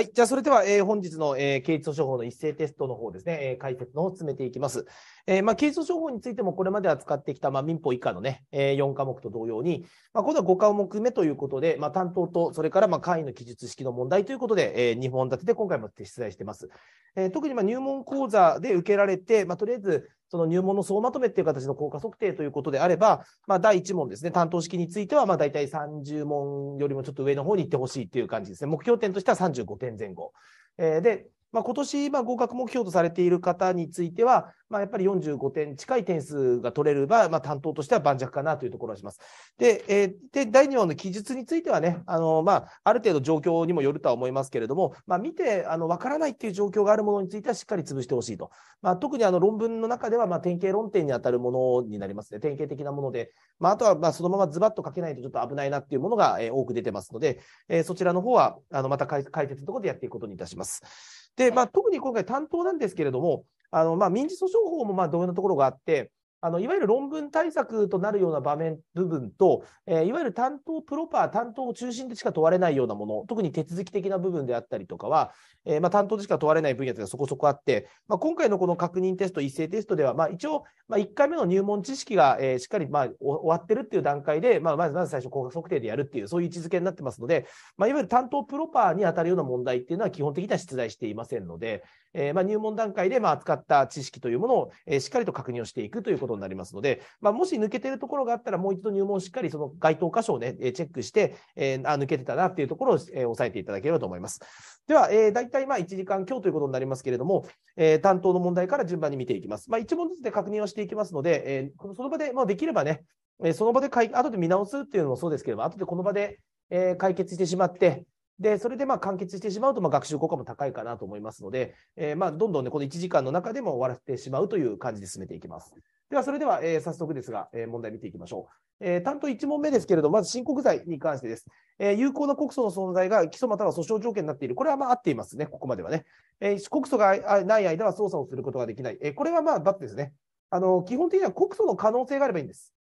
はい。じゃあ、それでは、えー、本日の、えー、刑事訴訟法の一斉テストの方ですね、えー、解説の方を進めていきます。えー、まあ、刑事訴訟法についてもこれまで扱ってきた、まあ、民法以下のね、えー、4科目と同様に、まあ、今度は5科目目ということで、まあ、担当と、それから、まあ、簡の記述式の問題ということで、えー、2本立てで今回も出題しています。えー、特に、まあ、入門講座で受けられて、まあ、とりあえず、その入門の総まとめっていう形の効果測定ということであれば、まあ、第1問ですね、担当式については、まあ、大体30問よりもちょっと上の方に行ってほしいっていう感じですね。目標点としては35点前後。えー、で、まあ、今年、まあ、合格目標とされている方については、まあ、やっぱり45点近い点数が取れれば、まあ、担当としては盤石かなというところはします。で、えー、で第2話の記述についてはね、あのまあ、ある程度状況にもよるとは思いますけれども、まあ、見てあの分からないっていう状況があるものについてはしっかり潰してほしいと。まあ、特にあの論文の中では、まあ、典型論点に当たるものになりますね。典型的なもので、まあ、あとはまあそのままズバッと書けないとちょっと危ないなっていうものが、えー、多く出てますので、えー、そちらの方はあのまた解説のところでやっていくことにいたします。で、まあ、特に今回担当なんですけれども、あのまあ、民事訴訟法もまあ同様なところがあって、あのいわゆる論文対策となるような場面、部分と、えー、いわゆる担当プロパー、担当を中心でしか問われないようなもの、特に手続き的な部分であったりとかは、えー、まあ、担当でしか問われない分野というのはそこそこあって、まあ、今回のこの確認テスト、一斉テストでは、まあ、一応、まあ、1回目の入門知識が、えー、しっかり、まあ、終わってるっていう段階で、まあ、まず、まず最初、効果測定でやるっていう、そういう位置づけになってますので、まあ、いわゆる担当プロパーに当たるような問題っていうのは基本的には出題していませんので、えー、まあ、入門段階で、まあ、扱った知識というものを、えー、しっかりと確認をしていくということになりますので、まあ、もし抜けてるところがあったら、もう一度入門しっかりその該当箇所をね、チェックして、えー、あ抜けてたなっていうところを、えー、押さえていただければと思います。では、えー、大体まあ1時間強ということになりますけれども、えー、担当の問題から順番に見ていきます。まあ、1問ずつで確認をしていきますので、えー、その場で、まあ、できればね、えその場で解後で見直すっていうのもそうですけれども、後でこの場で、え解決してしまって、で、それでまあ完結してしまうと、ま学習効果も高いかなと思いますので、えー、まどんどんね、この1時間の中でも終わらせてしまうという感じで進めていきます。では、それでは、えー、早速ですが、えー、問題見ていきましょう。えー、担当1問目ですけれど、まず申告罪に関してです。え有効な告訴の存在が起訴または訴訟条件になっている。これはまあ合っていますね、ここまではね。え告訴がない間は捜査をすることができない。えこれはまあ、だってですね。あの、基本的には告訴の可能性があればいいんです。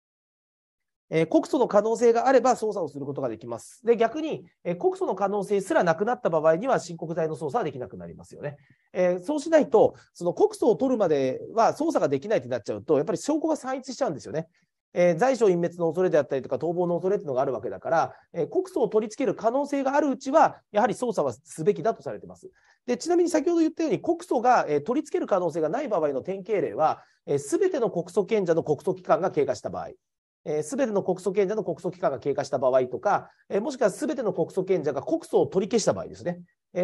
えー、告訴の可能性があれば捜査をすることができます。で、逆に、えー、告訴の可能性すらなくなった場合には、申告罪の捜査はできなくなりますよね。えー、そうしないと、その告訴を取るまでは捜査ができないってなっちゃうと、やっぱり証拠が散逸しちゃうんですよね。えー、財所隠滅の恐れであったりとか逃亡の恐れていうのがあるわけだから、えー、告訴を取り付ける可能性があるうちは、やはり捜査はすべきだとされています。でちなみに先ほど言ったように、告訴が、えー、取り付ける可能性がない場合の典型例は、す、えー、べ、ての告訴権者の告訴期間が経過した場合。すべての告訴権者の告訴期間が経過した場合とか、もしくはすべての告訴権者が告訴を取り消した場合ですね。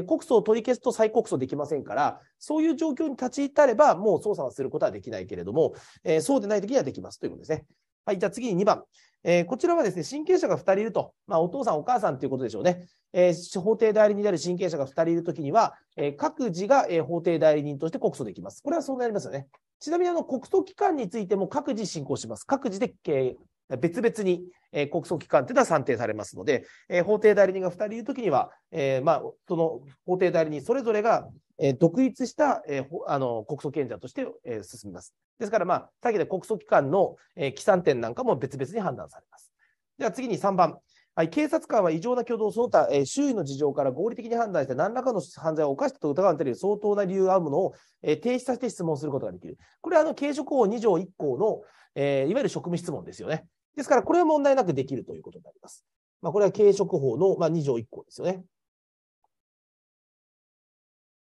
告訴を取り消すと再告訴できませんから、そういう状況に立ち入ったれば、もう捜査はすることはできないけれども、そうでないときにはできますということですね。はい、じゃあ次に2番。えー、こちらはですね、親権者が2人いると、まあ、お父さん、お母さんということでしょうね。えー、法定代理人である親権者が2人いるときには、えー、各自が、え法定代理人として告訴できます。これはそうなりますよね。ちなみにあの訴機関についても各自進行します。各自で、えー、別々に、えー、訴機関というのは算定されますので、えー、法廷代理人が2人いるときには、えーまあ、その法廷代理人それぞれが、えー、独立した、えー、あの訴権者として、えー、進みます。ですから、まあ、先で国訴機関の、えー、起算点なんかも別々に判断されます。では次に3番。はい、警察官は異常な挙動、その他、えー、周囲の事情から合理的に判断して、何らかの犯罪を犯したと疑われている相当な理由があるものを、えー、提出させて質問することができる。これはあの刑職法2条1項の、えー、いわゆる職務質問ですよね。ですから、これは問題なくできるということになります。まあ、これは刑職法の、まあ、2条1項ですよね。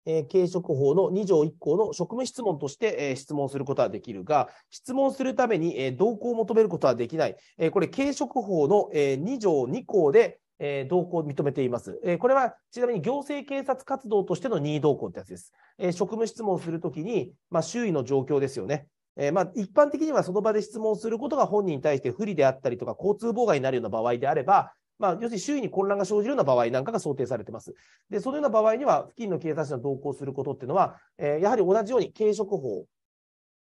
え軽食法の2条1項の職務質問として、え質問することはできるが、質問するために、え同行を求めることはできない。えこれ、軽食法の、え2条2項で、え同行を認めています。えこれはちなみに行政警察活動としての任意同行ってやつです。え職務質問するときに、まあ、周囲の状況ですよね。えー、まあ、一般的にはその場で質問することが本人に対して不利であったりとか交通妨害になるような場合であれば、まあ、要するに周囲に混乱が生じるような場合なんかが想定されています。で、そのような場合には、付近の警察署に同行することっていうのは、えー、やはり同じように警職法、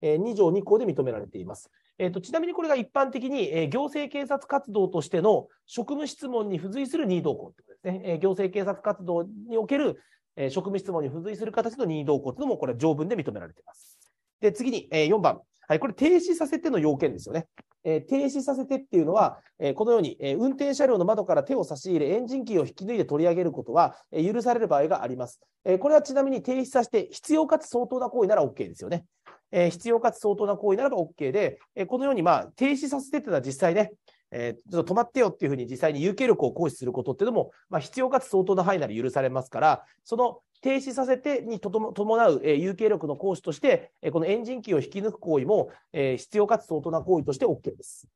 えー、2条2項で認められています。えーと、ちなみにこれが一般的に、えー、行政警察活動としての職務質問に付随する任意同行ってことですね、えー、行政警察活動における、え職務質問に付随する形の任意同行というのも、これ、は条文で認められています。で、次に、え4番。はい、これ停止させての要件ですよね。え停止させてっていうのは、えこのように、え運転車両の窓から手を差し入れ、エンジンキーを引き抜いて取り上げることは、え許される場合があります、えこれはちなみに停止させて、必要かつ相当な行為なら OK ですよね。え必要かつ相当な行為ならば OK で、えこのように、まあ、停止させてっていうのは実際ね、えー、ちょっと止まってよっていうふうに実際に有形力を行使することっていうのも、まあ、必要かつ相当な範囲なら許されますから、その停止させてに伴う、えー、有形力の行使として、えー、このエンジン機を引き抜く行為も、えー、必要かつ相当な行為として OK です。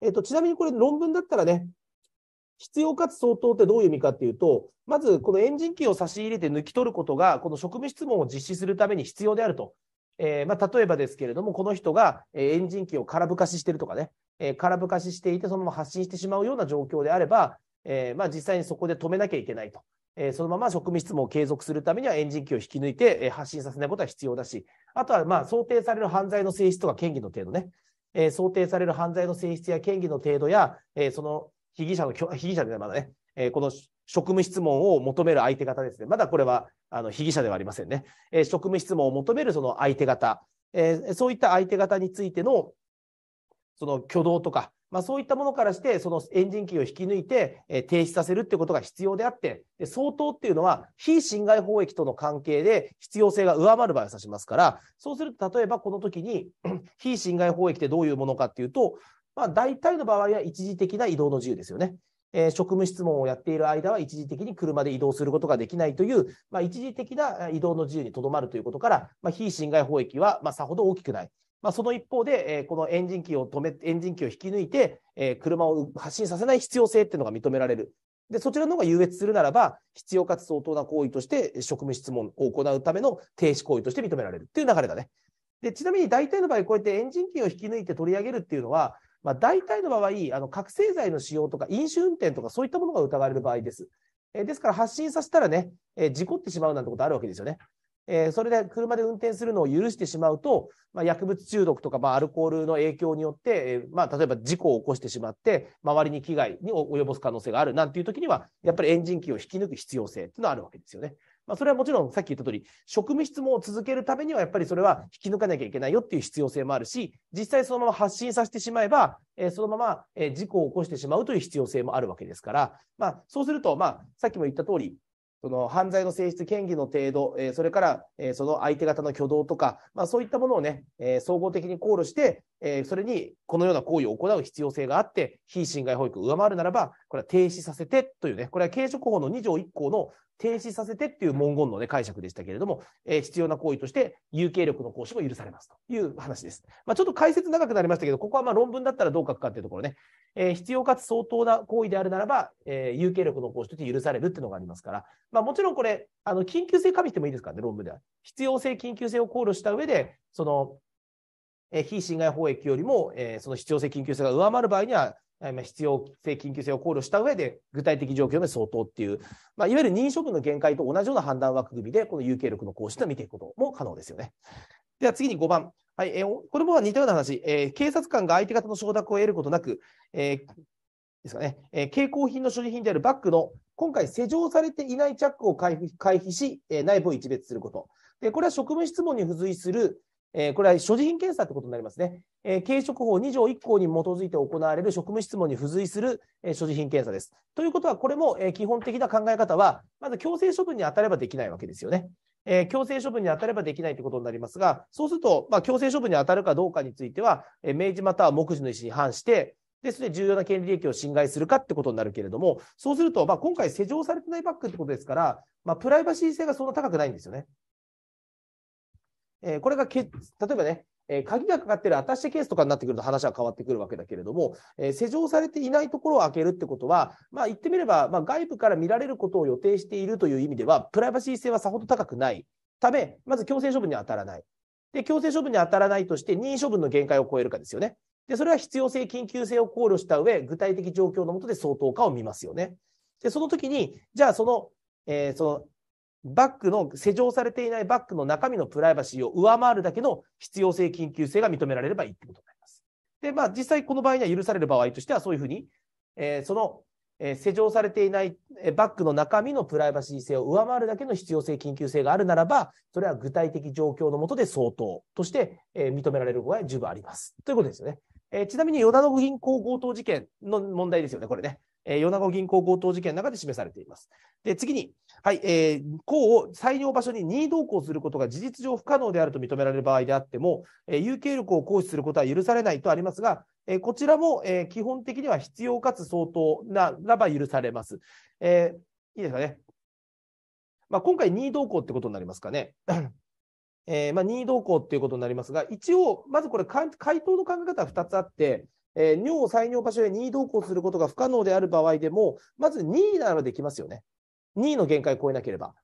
えーと、とちなみにこれ論文だったらね、必要かつ相当ってどういう意味かっていうと、まずこのエンジン機を差し入れて抜き取ることが、この職務質問を実施するために必要であると。えー、まあ、例えばですけれども、この人がエンジン機を空ぶかししてるとかね、え空ぶかししていて、そのまま発信してしまうような状況であれば、えまあ、実際にそこで止めなきゃいけないと。えそのまま職務質問を継続するためにはエンジン機を引き抜いて、え発信させないことは必要だし、あとはまあ想定される犯罪の性質とか嫌疑の程度ね、え想定される犯罪の性質や嫌疑の程度や、えその被疑者の、被疑者でまだね、えこの職務質問を求める相手方ですね、まだこれはあの被疑者ではありませんね、え職務質問を求めるその相手方、えそういった相手方についての、その挙動とか、まあ、そういったものからして、そのエンジンキーを引き抜いて、え停止させるってことが必要であって、で相当っていうのは、非侵害貿易との関係で必要性が上回る場合を指しますから、そうすると、例えばこの時に、非侵害貿易ってどういうものかっていうと、まあ、大体の場合は一時的な移動の自由ですよね。えー、職務質問をやっている間は一時的に車で移動することができないという、まあ、一時的な移動の自由にとどまるということから、まあ、非侵害貿易は、まあ、さほど大きくない。まあ、その一方で、えー、このエンジン機を止め、エンジン機を引き抜いて、えー、車を発進させない必要性っていうのが認められる。で、そちらの方が優越するならば、必要かつ相当な行為として、職務質問を行うための停止行為として認められるっていう流れだね。で、ちなみに大体の場合、こうやってエンジン機を引き抜いて取り上げるっていうのは、まあ、大体の場合、あの覚醒剤の使用とか飲酒運転とかそういったものが疑われる場合です。えー、ですから発信させたらね、えー、事故ってしまうなんてことあるわけですよね。えー、それで車で運転するのを許してしまうと、まあ、薬物中毒とか、まあ、アルコールの影響によって、えー、まあ、例えば事故を起こしてしまって、周りに危害に及ぼす可能性があるなんていう時には、やっぱりエンジン機を引き抜く必要性っていうのはあるわけですよね。まあ、それはもちろんさっき言った通り、職務質問を続けるためには、やっぱりそれは引き抜かなきゃいけないよっていう必要性もあるし、実際そのまま発信させてしまえば、えー、そのまま、えー、事故を起こしてしまうという必要性もあるわけですから、まあ、そうすると、まあ、さっきも言った通り、その犯罪の性質、嫌疑の程度、えそれから、えその相手方の挙動とか、まあ、そういったものをね、え総合的に考慮して、えそれにこのような行為を行う必要性があって、非侵害保育を上回るならば、これは停止させてというね、これは刑職法の2条1項の停止させてっていう文言の、ね、解釈でしたけれども、えー、必要な行為として有形力の行使も許されますという話です。まあ、ちょっと解説長くなりましたけど、ここはま論文だったらどう書くかっていうところね、えー、必要かつ相当な行為であるならば、えー、有形力の行使として許されるっていうのがありますから、まあ、もちろんこれ、あの緊急性加味してもいいですからね、論文では。必要性、緊急性を考慮した上で、その、えー、非侵害法益よりも、えー、その必要性、緊急性が上回る場合には、必要性、緊急性を考慮した上で、具体的状況の相当っていう、まあ、いわゆる認証分の限界と同じような判断枠組みで、この有形力の行使と見ていくことも可能ですよね。では次に5番。はい、えー、これも似たような話、えー、警察官が相手方の承諾を得ることなく、えー、ですかね、えー、携行品の所持品であるバッグの今回施錠されていないチャックを回避し、えー、内部を一別すること。でこれは職務質問に付随する、えー、これは所持品検査ということになりますね。えー、軽食法2条1項に基づいて行われる職務質問に付随する、えー、所持品検査です。ということは、これも、えー、基本的な考え方は、まず強制処分に当たればできないわけですよね。えー、強制処分に当たればできないということになりますが、そうすると、まあ、強制処分に当たるかどうかについては、えー、明示または目次の意思に反して、ですで重要な権利益を侵害するかってことになるけれども、そうすると、まあ、今回、施錠されてないバッグってことですから、まあ、プライバシー性がそんな高くないんですよね。えー、これがけ例えばね、えー、鍵がかかってるアタッシェケースとかになってくると話は変わってくるわけだけれども、えー、施錠されていないところを開けるってことは、まあ、言ってみれば、まあ、外部から見られることを予定しているという意味では、プライバシー性はさほど高くないため、まず強制処分に当たらない。で、強制処分に当たらないとして、任意処分の限界を超えるかですよね。で、それは必要性、緊急性を考慮した上、具体的状況のもとで相当化を見ますよね。で、その時に、じゃあその、えー、そのバッグの施錠されていないバッグの中身のプライバシーを上回るだけの必要性、緊急性が認められればいいってことになります。で、まあ、実際この場合には許される場合としては、そういうふうに、えー、その、えー、施錠されていないバッグの中身のプライバシー性を上回るだけの必要性、緊急性があるならば、それは具体的状況のもとで相当として、えー、認められる場合は十分あります。ということですよね。えちなみに、与田の銀行強盗事件の問題ですよね、これね。えー、米子銀行強盗事件の中で示されています。で次に、はいえー、項を採用場所に任意同行することが事実上不可能であると認められる場合であっても、えー、有形力を行使することは許されないとありますが、えー、こちらも、えー、基本的には必要かつ相当ならば許されます。えー、いいですかね。まあ、今回、任意同行ってことになりますかね。えーまあ、任意同行っていうことになりますが、一応、まずこれ、回答の考え方は2つあって、えー、尿を採尿場所へ任意同行することが不可能である場合でも、まず任意ならできますよね。任意の限界を超えなければ。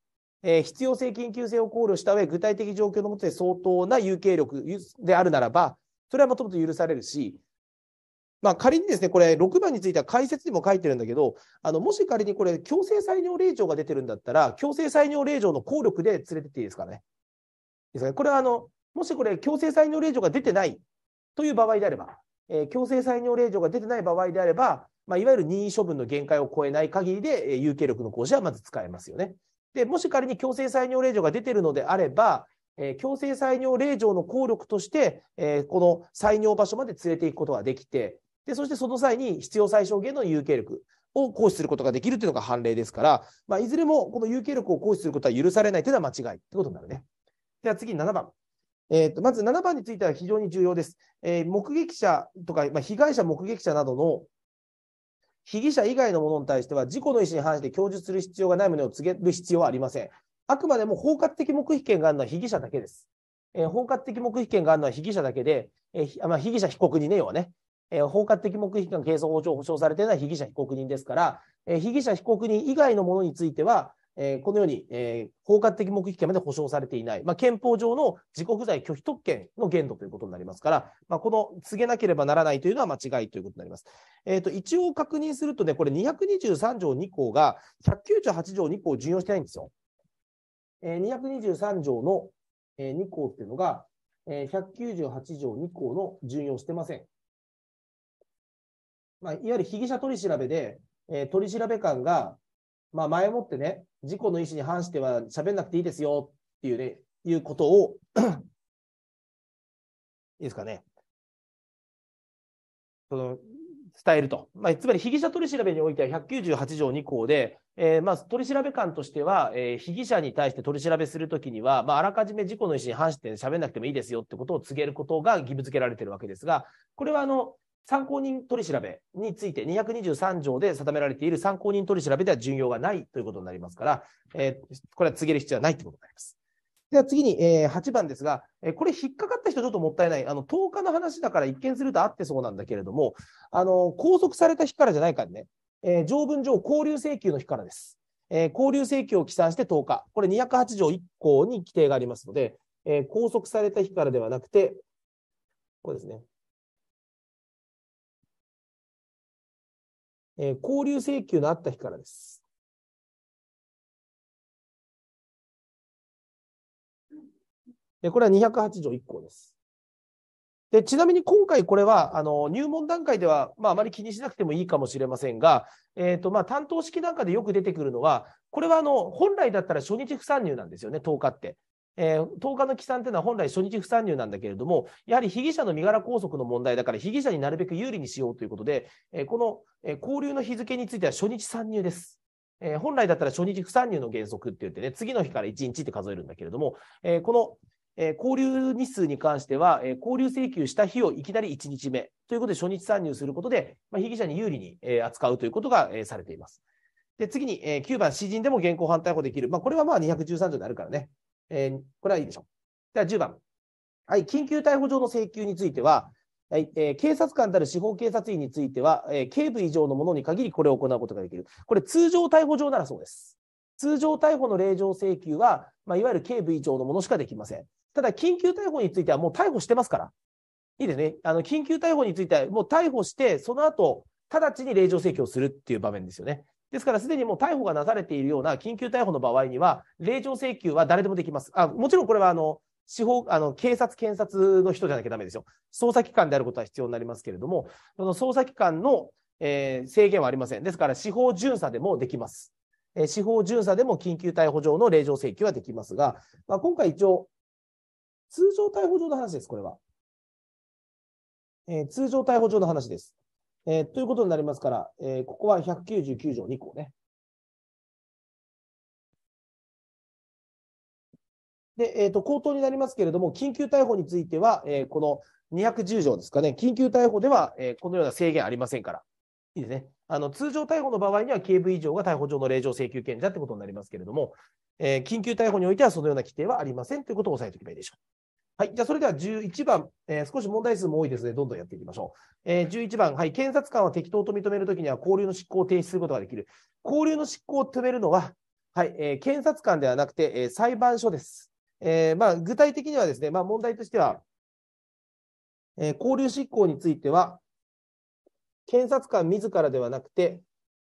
えー、必要性、緊急性を考慮した上、具体的状況のもとで相当な有形力であるならば、それはもともと許されるし、まあ、仮にですね、これ、6番については解説にも書いてるんだけど、あのもし仮にこれ、強制採尿令状が出てるんだったら、強制採尿令状の効力で連れてっていいですからね。ですねこれはあの、もしこれ、強制採尿令状が出てないという場合であれば、えー、強制再尿令状が出てない場合であれば、まあ、いわゆる任意処分の限界を超えない限りで、えー、有形力の行使はまず使えますよね。で、もし仮に強制採尿令状が出てるのであれば、えー、強制再尿令状の効力として、えー、この採尿場所まで連れていくことができて、で、そしてその際に必要最小限の有形力を行使することができるというのが判例ですから、まあ、いずれもこの有形力を行使することは許されないというのは間違いということになるね。では次に7番。えーと、まず7番については非常に重要です。えー、目撃者とか、まあ、被害者、目撃者などの被疑者以外のものに対しては、事故の意思に反して供述する必要がない旨を告げる必要はありません。あくまでも包括的黙秘権があるのは被疑者だけです。えー、包括的黙秘権があるのは被疑者だけで、えーまあ、被疑者被告人ね、要はね、えー、包括的黙秘権が係争法上保障されているのは被疑者被告人ですから、えー、被疑者被告人以外のものについては、えー、このように、えー、包括的目的権まで保障されていない、まあ、憲法上の自己不在拒否特権の限度ということになりますから、まあ、この告げなければならないというのは間違いということになります。えーと、と一応確認するとね、これ223条2項が198条2項を順用してないんですよ。えー、223条の、えー、2項っていうのが、えー、198条2項の順用してません。まあ、いわゆる被疑者取り調べで、えー、取り調べ官が、まあ、前もってね、自己の意思に反しては喋んなくていいですよっていうね、いうことを いいですかね。その伝えると。まあ、つまり、被疑者取り調べにおいては198条2項で、えー、まあ取調べ官としては、えー、被疑者に対して取り調べするときには、まあ、あらかじめ事故の意思に反して喋んなくてもいいですよってことを告げることが義務付けられているわけですが、これはあの、参考人取り調べについて223条で定められている参考人取り調べでは重用がないということになりますから、えー、これは告げる必要はないということになります。では次に、えー、8番ですが、えー、これ引っかかった人ちょっともったいない。あの、10日の話だから一見すると合ってそうなんだけれども、あの、拘束された日からじゃないからね、えー、条文上交留請求の日からです。え交留請求を起算して10日。これ208条1項に規定がありますので、え拘束された日からではなくて、これですね。えー、交流請求のあった日からです。でこれは208条1項です。でちなみに今回これはあの入門段階では、まあ、あまり気にしなくてもいいかもしれませんが、えーとまあ、担当式なんかでよく出てくるのはこれはあの本来だったら初日不参入なんですよね10日って。えー、10日の起算というのは本来初日不参入なんだけれども、やはり被疑者の身柄拘束の問題だから、被疑者になるべく有利にしようということで、えー、この、えー、交留の日付については初日参入です。えー、本来だったら初日不参入の原則って言ってね、次の日から1日って数えるんだけれども、えこの、え交流日数に関しては、え交流請求した日をいきなり1日目ということで初日参入することで、まあ、被疑者に有利に、え扱うということが、えされています。で、次に、え9番、詩人でも現行犯逮捕できる。まあ、これはまあ213条であるからね。えー、これはいいでしょう。では10番。はい、緊急逮捕状の請求については、はいえー、警察官たる司法警察員については、えー、警部以上のものに限りこれを行うことができる。これ、通常逮捕状ならそうです。通常逮捕の令状請求は、まあ、いわゆる警部以上のものしかできません。ただ、緊急逮捕についてはもう逮捕してますから。いいですね。あの、緊急逮捕についてはもう逮捕して、その後、直ちに令状請求をするっていう場面ですよね。ですから、すでにもう逮捕がなされているような緊急逮捕の場合には、令状請求は誰でもできます。あもちろんこれはあの司法あの警察、検察の人じゃなきゃダメですよ。捜査機関であることは必要になりますけれども、その捜査機関の、えー、制限はありません。ですから、司法巡査でもできます。えー、司法巡査でも緊急逮捕状の令状請求はできますが、まあ、今回一応、通常逮捕状の話です、これは。えー、通常逮捕状の話です。えー、ということになりますから、えー、ここは199条2項ね。で、えーと、口頭になりますけれども、緊急逮捕については、えー、この210条ですかね、緊急逮捕では、えー、このような制限ありませんから、いいですね。あの通常逮捕の場合には、警部以上が逮捕状の令状請求権者ということになりますけれども、えー、緊急逮捕においてはそのような規定はありませんということを押さえておけばいいでしょう。はい。じゃあ、それでは11番、えー、少し問題数も多いですね。どんどんやっていきましょう。えー、11番、はい。検察官は適当と認めるときには、交流の執行を停止することができる。交流の執行を止めるのは、はい。えー、検察官ではなくて、えー、裁判所です。えー、まあ、具体的にはですね、まあ、問題としては、えー、交流執行については、検察官自らではなくて、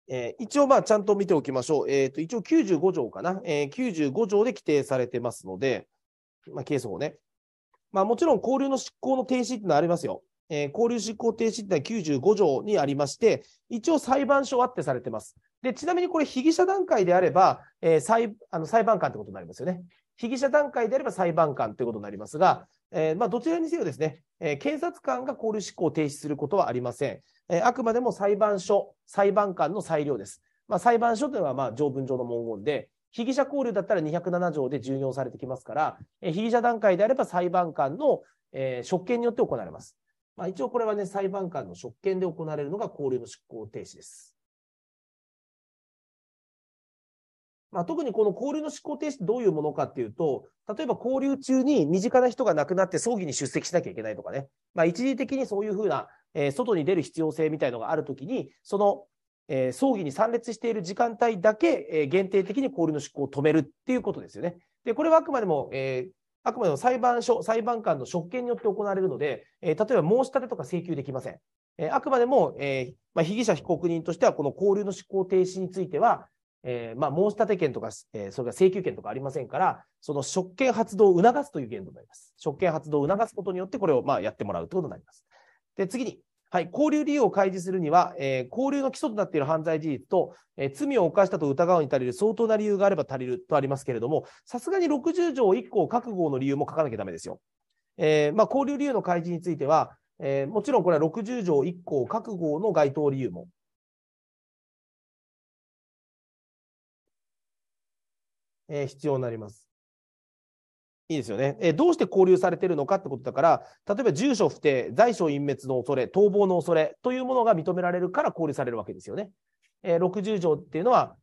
えー、一応、まあ、ちゃんと見ておきましょう。えっ、ー、と、一応95条かな。えー、95条で規定されてますので、まあ、ケースをね。まあ、もちろん、交流の執行の停止っていうのはありますよ。えー、交流執行停止っていうのは95条にありまして、一応裁判所あってされてます。で、ちなみにこれ、被疑者段階であれば、えー、裁あの裁判官ってことになりますよね。被疑者段階であれば裁判官ということになりますが、えー、まあ、どちらにせよですね、えー、検察官が交流執行を停止することはありません。えあくまでも裁判所、裁判官の裁量です。まあ、裁判所というのはまあ条文上の文言で、被疑者交流だったら207条で重要されてきますから、被疑者段階であれば裁判官の、えー、職権によって行われます。まあ、一応これはね、裁判官の職権で行われるのが交流の執行停止です。まあ、特にこの交流の執行停止ってどういうものかっていうと、例えば交流中に身近な人が亡くなって葬儀に出席しなきゃいけないとかね、まあ、一時的にそういうふうな、えー、外に出る必要性みたいのがあるときに、そのえー、葬儀に参列している時間帯だけ、えー、限定的に流の執行を止めるっていうことですよね。で、これはあくまでも、えー、あくまでも裁判所、裁判官の職権によって行われるので、えー、例えば申し立てとか請求できません。えー、あくまでも、えーまあ、被疑者被告人としては、この交流の執行停止については、えーまあ、申し立て権とか、えー、それから請求権とかありませんから、その職権発動を促すという限度になります。職権発動を促すことによって、これをまあやってもらうということになります。で、次に、はい、交留理由を開示するには、えー、交留の基礎となっている犯罪事実と、えー、罪を犯したと疑うに足りる相当な理由があれば足りるとありますけれども、さすがに60条1項覚悟の理由も書かなきゃだめですよ。えー、まあ、交留理由の開示については、えもちろんこれは60条1項覚悟の該当理由も。え必要になります。いいですよね。えどうして交留されてるのかってことだから、例えば住所不定、財所隠滅の恐れ、逃亡の恐れというものが認められるから交留されるわけですよね。えー、60条っていうのは、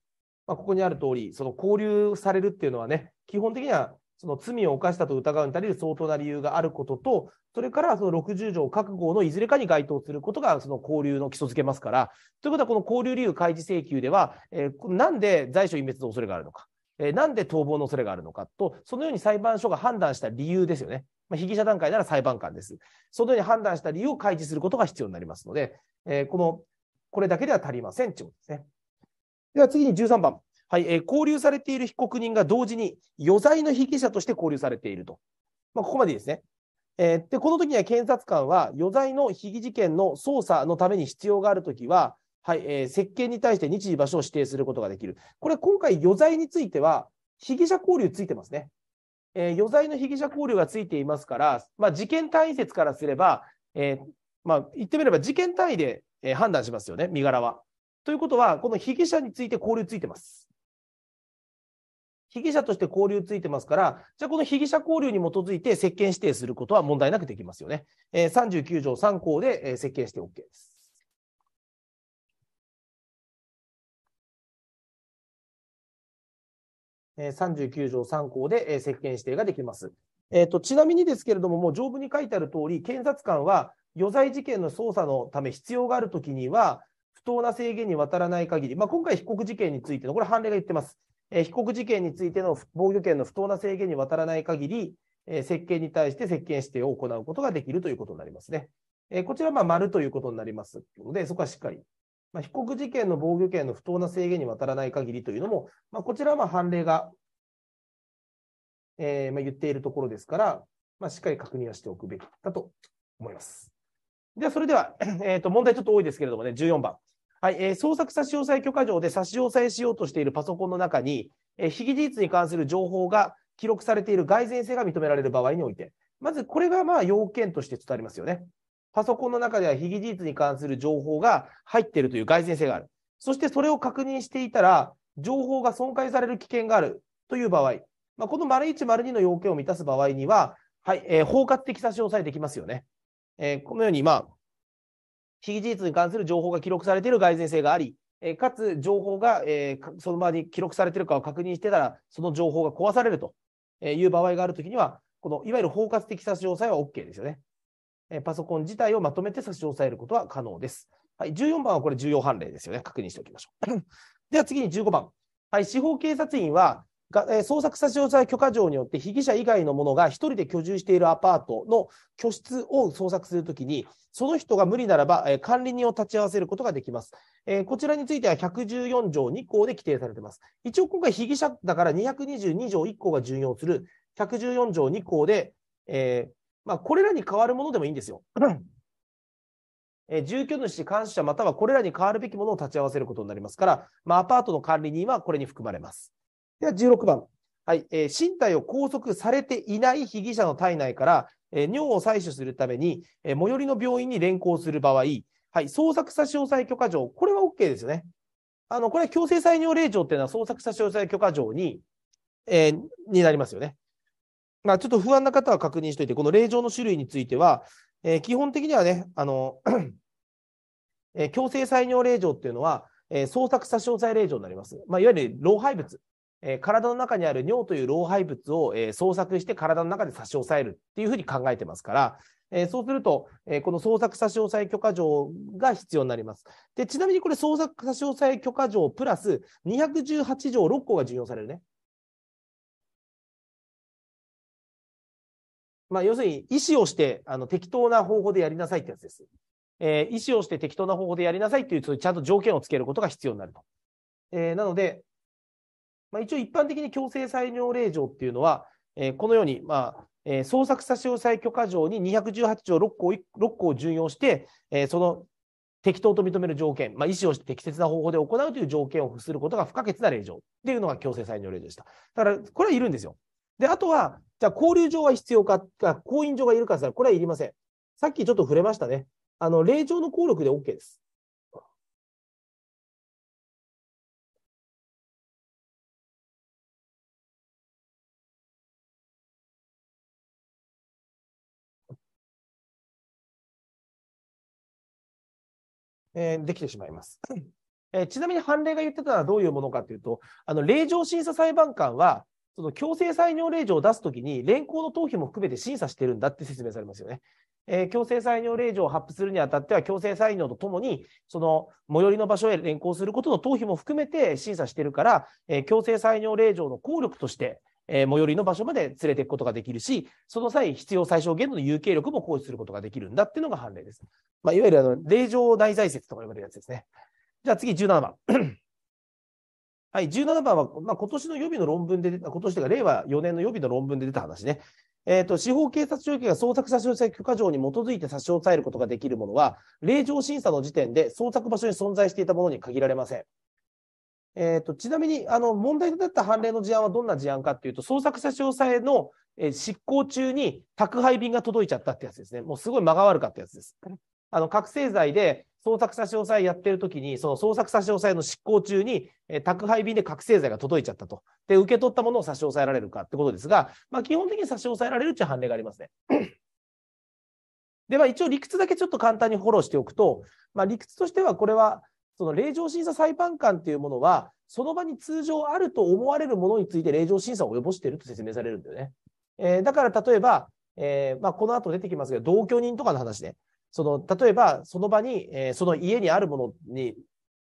まあ、ここにある通り、その交留されるっていうのはね、基本的にはその罪を犯したと疑うに足りる相当な理由があることと、それからその60条覚悟のいずれかに該当することがその交留の基礎づけますから、ということは、この交留理由開示請求では、えー、なんで財所隠滅の恐れがあるのか。えー、なんで逃亡の恐れがあるのかと、そのように裁判所が判断した理由ですよね。まあ、被疑者段階なら裁判官です。そのように判断した理由を開示することが必要になりますので、えー、この、これだけでは足りませんということですね。では次に13番。はい、えー、交留されている被告人が同時に余罪の被疑者として交留されていると。まあ、ここまでいいですね。えー、でこの時には検察官は余罪の被疑事件の捜査のために必要があるときは、はい、えー、設計に対して日時場所を指定することができる。これ今回、余罪については、被疑者交流ついてますね。えー、余罪の被疑者交流がついていますから、まあ、事件単位説からすれば、えー、まあ、言ってみれば事件単位で、え判断しますよね、身柄は。ということは、この被疑者について交流ついてます。被疑者として交流ついてますから、じゃあこの被疑者交流に基づいて接見指定することは問題なくできますよね。えー、39条3項で、えー、接見して OK です。39条3項で接見指定ができます。えっと、ちなみにですけれども、もう条文に書いてある通り、検察官は余罪事件の捜査のため必要があるときには、不当な制限にわたらない限り、まあ、今回、被告事件についての、これ、判例が言ってます、えー、被告事件についての防御権の不当な制限にわたらない限り、えー、接見に対して接見指定を行うことができるということになりますね。えー、こちら、まあ、丸ということになりますので、そこはしっかりまあ、被告事件の防御権の不当な制限にわたらない限りというのも、まあ、こちらはま判例が、えー、ま言っているところですから、ましっかり確認はしておくべきだと思います。では、それでは、えー、と問題ちょっと多いですけれどもね、14番。はいえー、捜索差し押さえ許可状で差し押さえしようとしているパソコンの中に、えー、非事実に関する情報が記録されている蓋然性が認められる場合において、まずこれがまあ要件として伝わりますよね。パソコンの中では非技術に関する情報が入っているという蓋然性がある。そしてそれを確認していたら、情報が損壊される危険があるという場合、まあ、この丸1、丸2の要件を満たす場合には、はいえー、包括的差し押さえできますよね。えー、このように、まあ、非技実に関する情報が記録されている蓋然性があり、えー、かつ情報が、えー、その場に記録されているかを確認してたら、その情報が壊されるという場合があるときには、このいわゆる包括的差し押さえは OK ですよね。パソコン自体をまとめて差し押さえることは可能です。はい、14番はこれ重要判例ですよね。確認しておきましょう。では次に15番。はい、司法警察員は、捜索差し押さえ許可状によって被疑者以外の者が1人で居住しているアパートの居室を捜索するときに、その人が無理ならば、え管理人を立ち会わせることができます、えこちらについては114条2項で規定されています。一応今回被疑者だから222条1項が順用する114条2項で、えーまあ、これらに代わるものでもいいんですよ。え住居主、監視者、またはこれらに代わるべきものを立ち合わせることになりますから、まあ、アパートの管理人はこれに含まれます。では、16番。はい、えー、身体を拘束されていない被疑者の体内から、えー、尿を採取するために、えー、最寄りの病院に連行する場合、はい、捜索差し押さえ許可状、これは OK ですよね。あの、これは強制採尿令状っていうのは捜索差し押さえ許可状に、えー、になりますよね。まあ、ちょっと不安な方は確認しておいて、この令状の種類については、えー、基本的にはね、あの えー、強制採尿令状っていうのは、えー、捜索差し押さえ令状になります。まあ、いわゆる老廃物。え体の中にある尿という老廃物を、え捜索して体の中で差し押さえるっていうふうに考えてますから、えそうすると、えこの捜索差し押さえ許可状が必要になります。でちなみにこれ、捜索差し押さえ許可状プラス218条6項が重要されるね。まあ、要するに意思をしてあの適当な方法でやりなさいってやつです。えー、意思をして適当な方法でやりなさいっていう、ちゃんと条件をつけることが必要になると。えー、なので、まあ、一応一般的に強制裁量令状っていうのは、えー、このように、まあえー、捜索差し押さえ許可状に218条6項 ,6 項を順用して、えー、その適当と認める条件、まあ、意思をして適切な方法で行うという条件を付することが不可欠な令状っていうのが強制裁量令状でした。だから、これはいるんですよ。で、あとは、じゃあ、交流上は必要か、婚姻上がいるかさ、これはいりません。さっきちょっと触れましたね。あの、霊長の効力で OK です。えー、できてしまいます。えー、ちなみに判例が言ってたのはどういうものかというと、あの、令状審査裁判官は、その強制採尿令状を出すときに、連行の頭皮も含めて審査してるんだって説明されますよね。えー、強制採尿令状を発布するにあたっては、強制採尿とともに、その最寄りの場所へ連行することの頭皮も含めて審査してるから、えー、強制採尿令状の効力として、えー、最寄りの場所まで連れていくことができるし、その際、必要最小限度の有形力も行使することができるんだっていうのが判例です。まあ、いわゆるあの令状内在説とか呼ばれるやつですね。じゃあ次、17番。はい、17番は、まあ、今年の予備の論文で出た、今年というか令和4年の予備の論文で出た話ね。えっ、ー、と、司法警察庁警が捜索差し押さえ許可状に基づいて差し押さえることができるものは、令状審査の時点で捜索場所に存在していたものに限られません。えっ、ー、と、ちなみに、あの、問題となった判例の事案はどんな事案かっていうと、捜索差し押さえの、えー、執行中に宅配便が届いちゃったってやつですね。もうすごい間が悪かったやつです。あの、覚醒剤で、捜索差し押さえやってる時に、その捜索差し押さえの執行中に、え宅配便で覚醒剤が届いちゃったと。で、受け取ったものを差し押さえられるかってことですが、まあ、基本的に差し押さえられるっていう判例がありますね。で、は、一応理屈だけちょっと簡単にフォローしておくと、まあ、理屈としてはこれは、その令状審査裁判官というものは、その場に通常あると思われるものについて令状審査を及ぼしていると説明されるんだよね。えー、だから例えば、えーまあ、この後出てきますけど、同居人とかの話ね。その、例えば、その場に、えー、その家にあるものに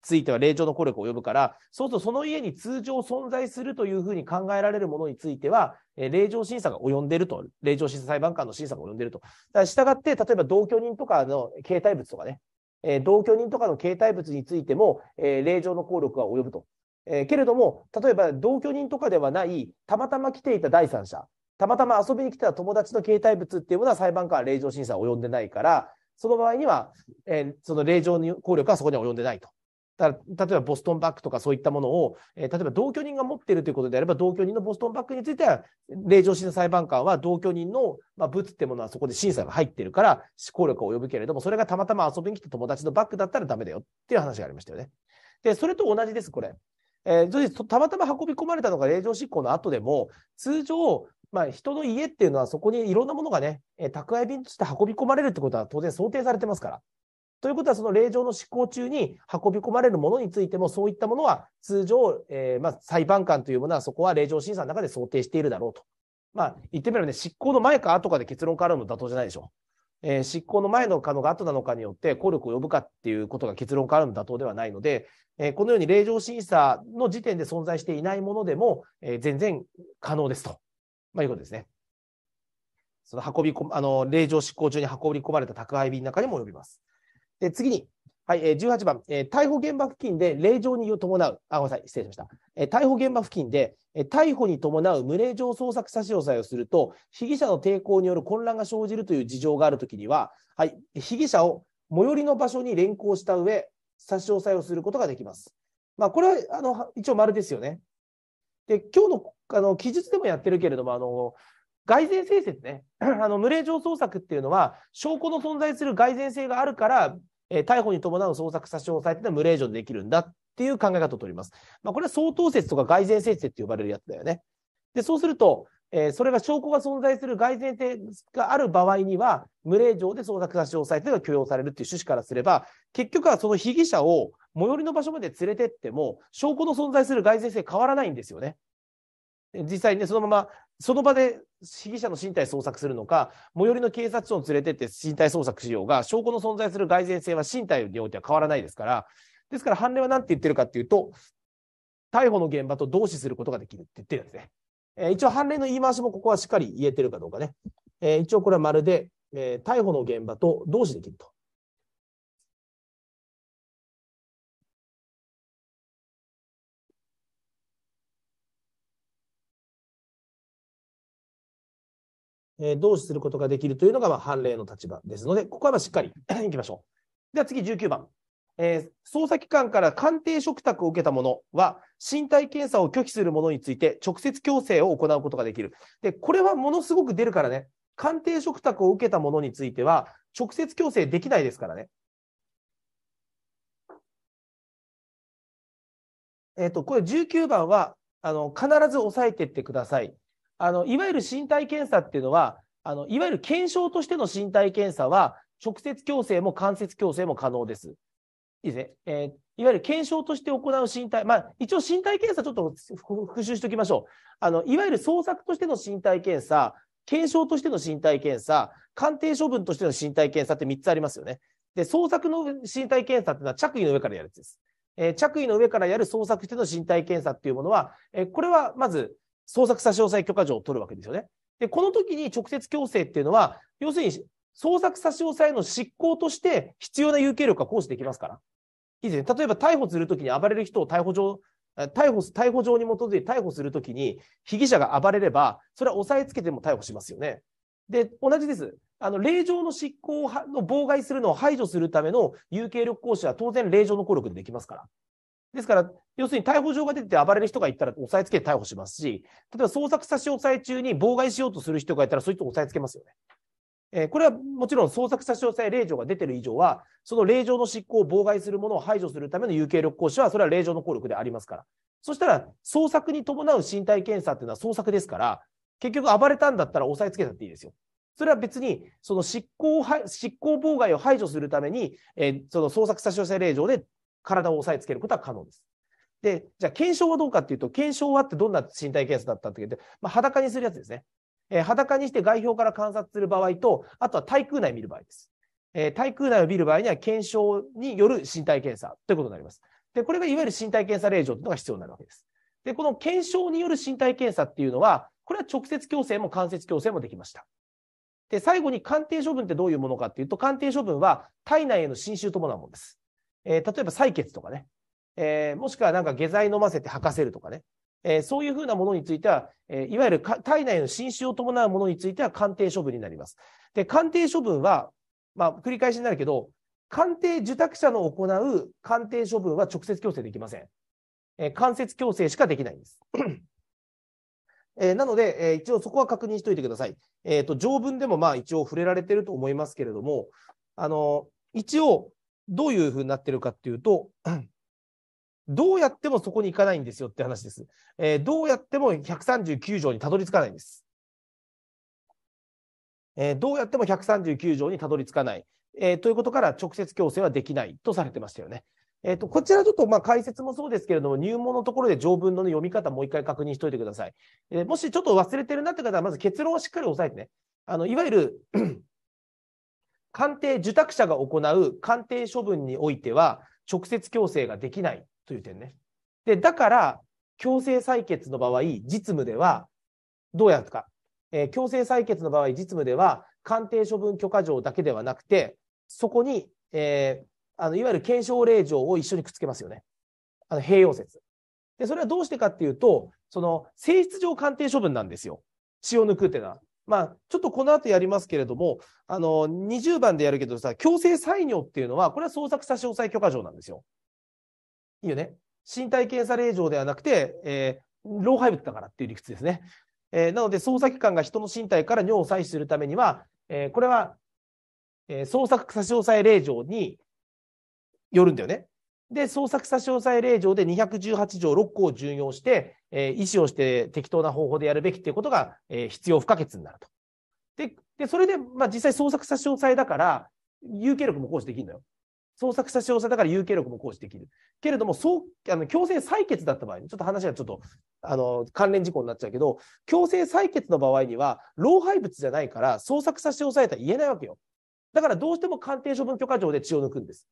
ついては令状の効力を及ぶから、そうするとその家に通常存在するというふうに考えられるものについては、えー、令状審査が及んでいると、令状審査裁判官の審査が及んでいると。だから従って、例えば同居人とかの携帯物とかね、えー、同居人とかの携帯物についても、えー、令状の効力が及ぶと。えー、けれども、例えば同居人とかではない、たまたま来ていた第三者、たまたま遊びに来た友達の携帯物っていうものは裁判官は令状審査及んでないから、その場合には、えー、その令状の効力はそこには及んでないと。だ例えばボストンバッグとかそういったものを、えー、例えば同居人が持っているということであれば、同居人のボストンバッグについては、令状審査裁判官は同居人の、まあ、物ってものはそこで審査が入っているから、効力を及ぶけれども、それがたまたま遊びに来た友達のバッグだったらダメだよっていう話がありましたよね。で、それと同じです、これ。えー、たまたま運び込まれたのが令状執行の後でも、通常、まあ、人の家っていうのはそこにいろんなものがね、え宅配便として運び込まれるってことは当然想定されてますから。ということは、その令状の執行中に運び込まれるものについても、そういったものは通常、えー、まあ、裁判官というものはそこは令状審査の中で想定しているだろうと。まあ、言ってみればね、執行の前か後かで結論変わるの妥当じゃないでしょう。えー、執行の前の可能が後なのかによって効力を呼ぶかっていうことが結論変わるの妥当ではないので、えー、このように令状審査の時点で存在していないものでも、えー、全然可能ですとまあ、いうことですね。その運び込、あの、令状執行中に運び込まれた宅配便の中にも及びます。で、次に、はい、え18番、えー、逮捕現場付近で令状に伴う、あ、ごめんなさい、失礼しました。えー、逮捕現場付近で、えー、逮捕に伴う無令状捜索差し押さえをすると、被疑者の抵抗による混乱が生じるという事情があるときには、はい、被疑者を最寄りの場所に連行した上、差し押さえをすることができます。まあ、これは、あの、一応丸ですよね。で、今日のあの記述でもやってるけれども、あの外然性説ね、あの無令状捜索っていうのは、証拠の存在する外然性があるから、えー、逮捕に伴う捜索差し押さえっていうのは無令状でできるんだっていう考え方をとります。まあ、これは相当説とか外然性説って呼ばれるやつだよね。で、そうすると、えー、それが証拠が存在する外然性がある場合には、無令状で捜索差し押さえというのが許容されるっていう趣旨からすれば、結局はその被疑者を最寄りの場所まで連れてっても、証拠の存在する蓋然性変わらないんですよね。実際ね、そのまま、その場で被疑者の身体捜索するのか、最寄りの警察署を連れてって身体捜索しようが、証拠の存在する蓋然性は身体においては変わらないですから、ですから判例は何て言ってるかっていうと、逮捕の現場と同視することができるって言ってるんですね。えー、一応判例の言い回しもここはしっかり言えてるかどうかね。えー、一応これはまるで、えー、逮捕の現場と同視できると。え同視することができるというのが、ま判例の立場ですので、ここはましっかりい きましょう。では次、19番。えー、捜査機関から鑑定嘱託を受けた者は、身体検査を拒否する者について直接強制を行うことができる。で、これはものすごく出るからね、鑑定嘱託を受けた者については、直接強制できないですからね。えっ、ー、と、これ19番は、あの、必ず押さえてってください。あの、いわゆる身体検査っていうのは、あの、いわゆる検証としての身体検査は、直接矯正も間接矯正も可能です。いいですね。えー、いわゆる検証として行う身体、まあ、一応身体検査ちょっと復習しておきましょう。あの、いわゆる捜索としての身体検査、検証としての身体検査、鑑定処分としての身体検査って3つありますよね。で、捜索の身体検査っていうのは着衣の上からやるやつです。えー、着衣の上からやる捜索しての身体検査っていうものは、えー、これはまず、捜索差し押さえ許可状を取るわけですよね。で、この時に直接強制っていうのは、要するに捜索差し押さえの執行として必要な有形力が行使できますから。いいですね。例えば逮捕するときに暴れる人を逮捕状、逮捕、逮捕状に基づいて逮捕するときに被疑者が暴れれば、それは押さえつけても逮捕しますよね。で、同じです。あの、令状の執行の妨害するのを排除するための有形力行使は当然令状の効力でできますから。ですから、要するに逮捕状が出て暴れる人がいたら押さえつけて逮捕しますし、例えば捜索差し押さえ中に妨害しようとする人がいたら、そういう人を押さえつけますよね。えー、これはもちろん捜索差し押さえ令状が出てる以上は、その令状の執行を妨害するものを排除するための有形力行使は、それは令状の効力でありますから。そしたら、捜索に伴う身体検査っていうのは捜索ですから、結局暴れたんだったら押さえつけたっていいですよ。それは別に、その執行執行妨害を排除するために、えー、その捜索差し押さえ令状で体を押さえつけることは可能です。で、じゃあ検証はどうかっていうと、検証はってどんな身体検査だったって言って、まあ、裸にするやつですね。えー、裸にして外表から観察する場合と、あとは対空内見る場合です。えー、空内を見る場合には、検証による身体検査ということになります。で、これがいわゆる身体検査令状というのが必要になるわけです。で、この検証による身体検査っていうのは、これは直接矯正も間接矯正もできました。で、最後に鑑定処分ってどういうものかっていうと、鑑定処分は体内への侵襲伴うものです。えー、例えば採血とかね、えー、もしくはなんか下剤飲ませて吐かせるとかね、えー、そういうふうなものについては、えー、いわゆる体内の侵襲を伴うものについては鑑定処分になります。で、鑑定処分は、まあ、繰り返しになるけど、鑑定受託者の行う鑑定処分は直接強制できません。えー、間接強制しかできないんです。えー、なので、えー、一応そこは確認しておいてください。えっ、ー、と、条文でもまあ一応触れられてると思いますけれども、あの、一応、どういうふうになってるかっていうと、どうやってもそこに行かないんですよって話です。えー、どうやっても139条にたどり着かないんです。えー、どうやっても139条にたどり着かない、えー、ということから直接強制はできないとされてましたよね。えーと、こちらちょっとまあ解説もそうですけれども、入門のところで条文の、ね、読み方、もう一回確認しておいてください、えー、もしちょっと忘れてるなって方は、まず結論をしっかり押さえてね、あのいわゆる 鑑定受託者が行う鑑定処分においては、直接強制ができないという点ね。で、だから、強制採決の場合、実務では、どうやるか。えー、強制採決の場合、実務では、鑑定処分許可状だけではなくて、そこに、えー、あのいわゆる検証令状を一緒にくっつけますよね。あの併用説。で、それはどうしてかっていうと、その性質上鑑定処分なんですよ。血を抜くっていうのは。まあ、ちょっとこの後やりますけれども、あの、20番でやるけどさ、強制採尿っていうのは、これは捜索差し押さえ許可状なんですよ。いいよね。身体検査令状ではなくて、えー、老廃物だからっていう理屈ですね。えー、なので、捜査機関が人の身体から尿を採取するためには、えー、これは、え捜索差し押さえ令状によるんだよね。で、捜索差し押さえ令状で218条6項を順用して、えー、意思をして適当な方法でやるべきということが、えー、必要不可欠になると。で、でそれで、まあ、実際捜索差し押さえだから、有形力も行使できるのよ。捜索差し押さえだから有形力も行使できる。けれども、そうあの強制採決だった場合に、ちょっと話がちょっとあの関連事項になっちゃうけど、強制採決の場合には、老廃物じゃないから、捜索差し押さえたら言えないわけよ。だからどうしても鑑定処分許可状で血を抜くんです。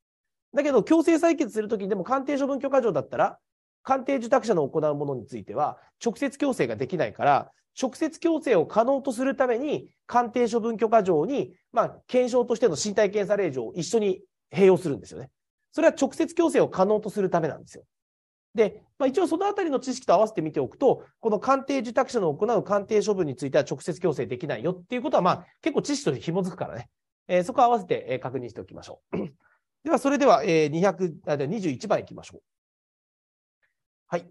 だけど、強制採決するときにでも鑑定処分許可状だったら、鑑定受託者の行うものについては、直接強制ができないから、直接強制を可能とするために、鑑定処分許可状に、まあ、検証としての身体検査令状を一緒に併用するんですよね。それは直接強制を可能とするためなんですよ。で、まあ、一応そのあたりの知識と合わせて見ておくと、この鑑定受託者の行う鑑定処分については直接強制できないよっていうことは、まあ、結構知識と紐づくからね、えー、そこを合わせて確認しておきましょう。では、それでは200、21番いきましょう。はい。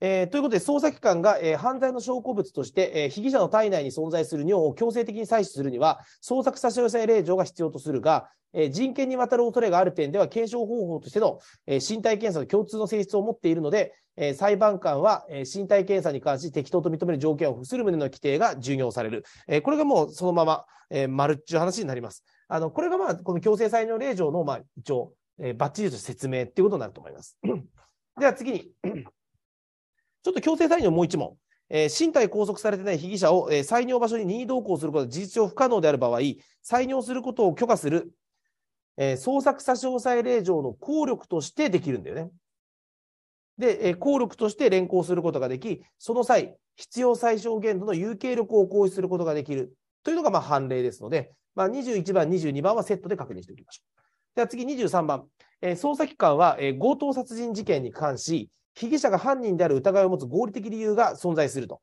えー、ということで、捜査機関が、えー、犯罪の証拠物として、えー、被疑者の体内に存在する尿を強制的に採取するには、捜索差し押さえ令状が必要とするが、え人権にわたる恐れがある点では、検証方法としての、え身体検査の共通の性質を持っているので、え裁判官は、え身体検査に関し適当と認める条件を付する旨の規定が重要される。えこれがもうそのまま、え丸っちゅう話になります。あの、これがまあ、この強制採尿令状の、まあ、一応、えー、バッチリと説明っていうことになると思います。では次に ちょっと強制採尿もう一問。えー、身体拘束されてない被疑者を、えー、採用場所に任意同行することが事実上不可能である場合、採用することを許可する、えー、捜索差し押さえ令状の効力としてできるんだよね。で、えー、効力として連行することができ、その際、必要最小限度の有形力を行使することができるというのがまあ判例ですので、まあ、21番、22番はセットで確認しておきましょう。では次、23番。えー、捜査機関は、えー、強盗殺人事件に関し、被疑者が犯人である疑いを持つ合理的理由が存在すると。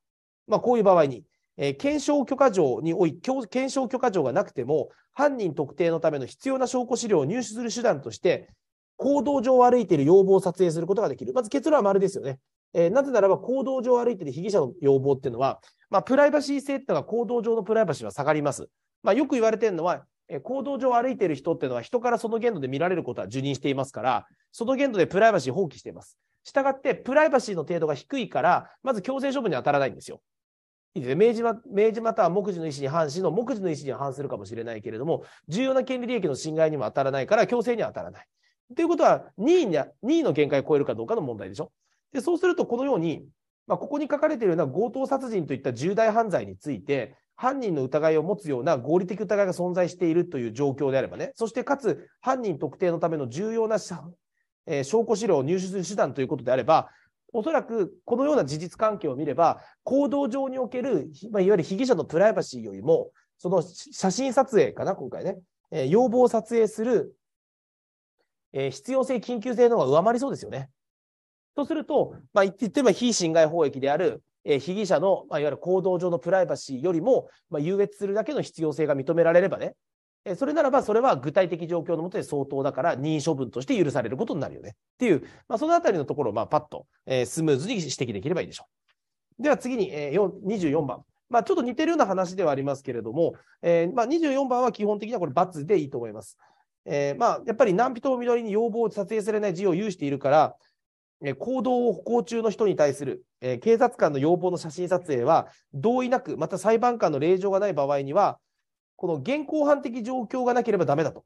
まあ、こういう場合に、えー、検証許可状におい検証許可状がなくても、犯人特定のための必要な証拠資料を入手する手段として、行動上を歩いている要望を撮影することができる。まず結論は丸ですよね。えー、なぜならば、行動上を歩いている被疑者の要望っていうのは、まあ、プライバシー性っていうのは行動上のプライバシーは下がります。まあ、よく言われてるのは、え行動上歩いている人っていうのは人からその限度で見られることは受任していますから、その限度でプライバシー放棄しています。したがって、プライバシーの程度が低いから、まず強制処分に当たらないんですよ。いいですね。明示ま明示または目次の意思に反しの、目次の意思に反するかもしれないけれども、重要な権利利益の侵害にも当たらないから、強制には当たらない。ということは任意に、の限界を超えるかどうかの問題でしょ。でそうすると、このように、まあ、ここに書かれているような強盗殺人といった重大犯罪について、犯人の疑いを持つような合理的疑いが存在しているという状況であればね、そしてかつ犯人特定のための重要なえー、証拠資料を入手する手段ということであれば、おそらくこのような事実関係を見れば、行動上における、まあ、いわゆる被疑者のプライバシーよりも、その写真撮影かな、今回ね、えー、要望を撮影する、えー、必要性、緊急性の方が上回りそうですよね。とすると、まあ、言っても非侵害法益である、えー、被疑者の、まあ、いわゆる行動上のプライバシーよりも、まあ、優越するだけの必要性が認められればね、それならば、それは具体的状況のもとで相当だから、任意処分として許されることになるよね。っていう、まあ、そのあたりのところを、まあ、パッと、えー、スムーズに指摘できればいいでしょう。では次に、えー、24番。まあ、ちょっと似てるような話ではありますけれども、えー、まあ、24番は基本的にはこれ、罰でいいと思います。えまあ、やっぱり何人とみどりに要望を撮影されない事由を有しているから、行動を歩行中の人に対する、え警察官の要望の写真撮影は、同意なく、また裁判官の令状がない場合には、この現行犯的状況がなければだめだと。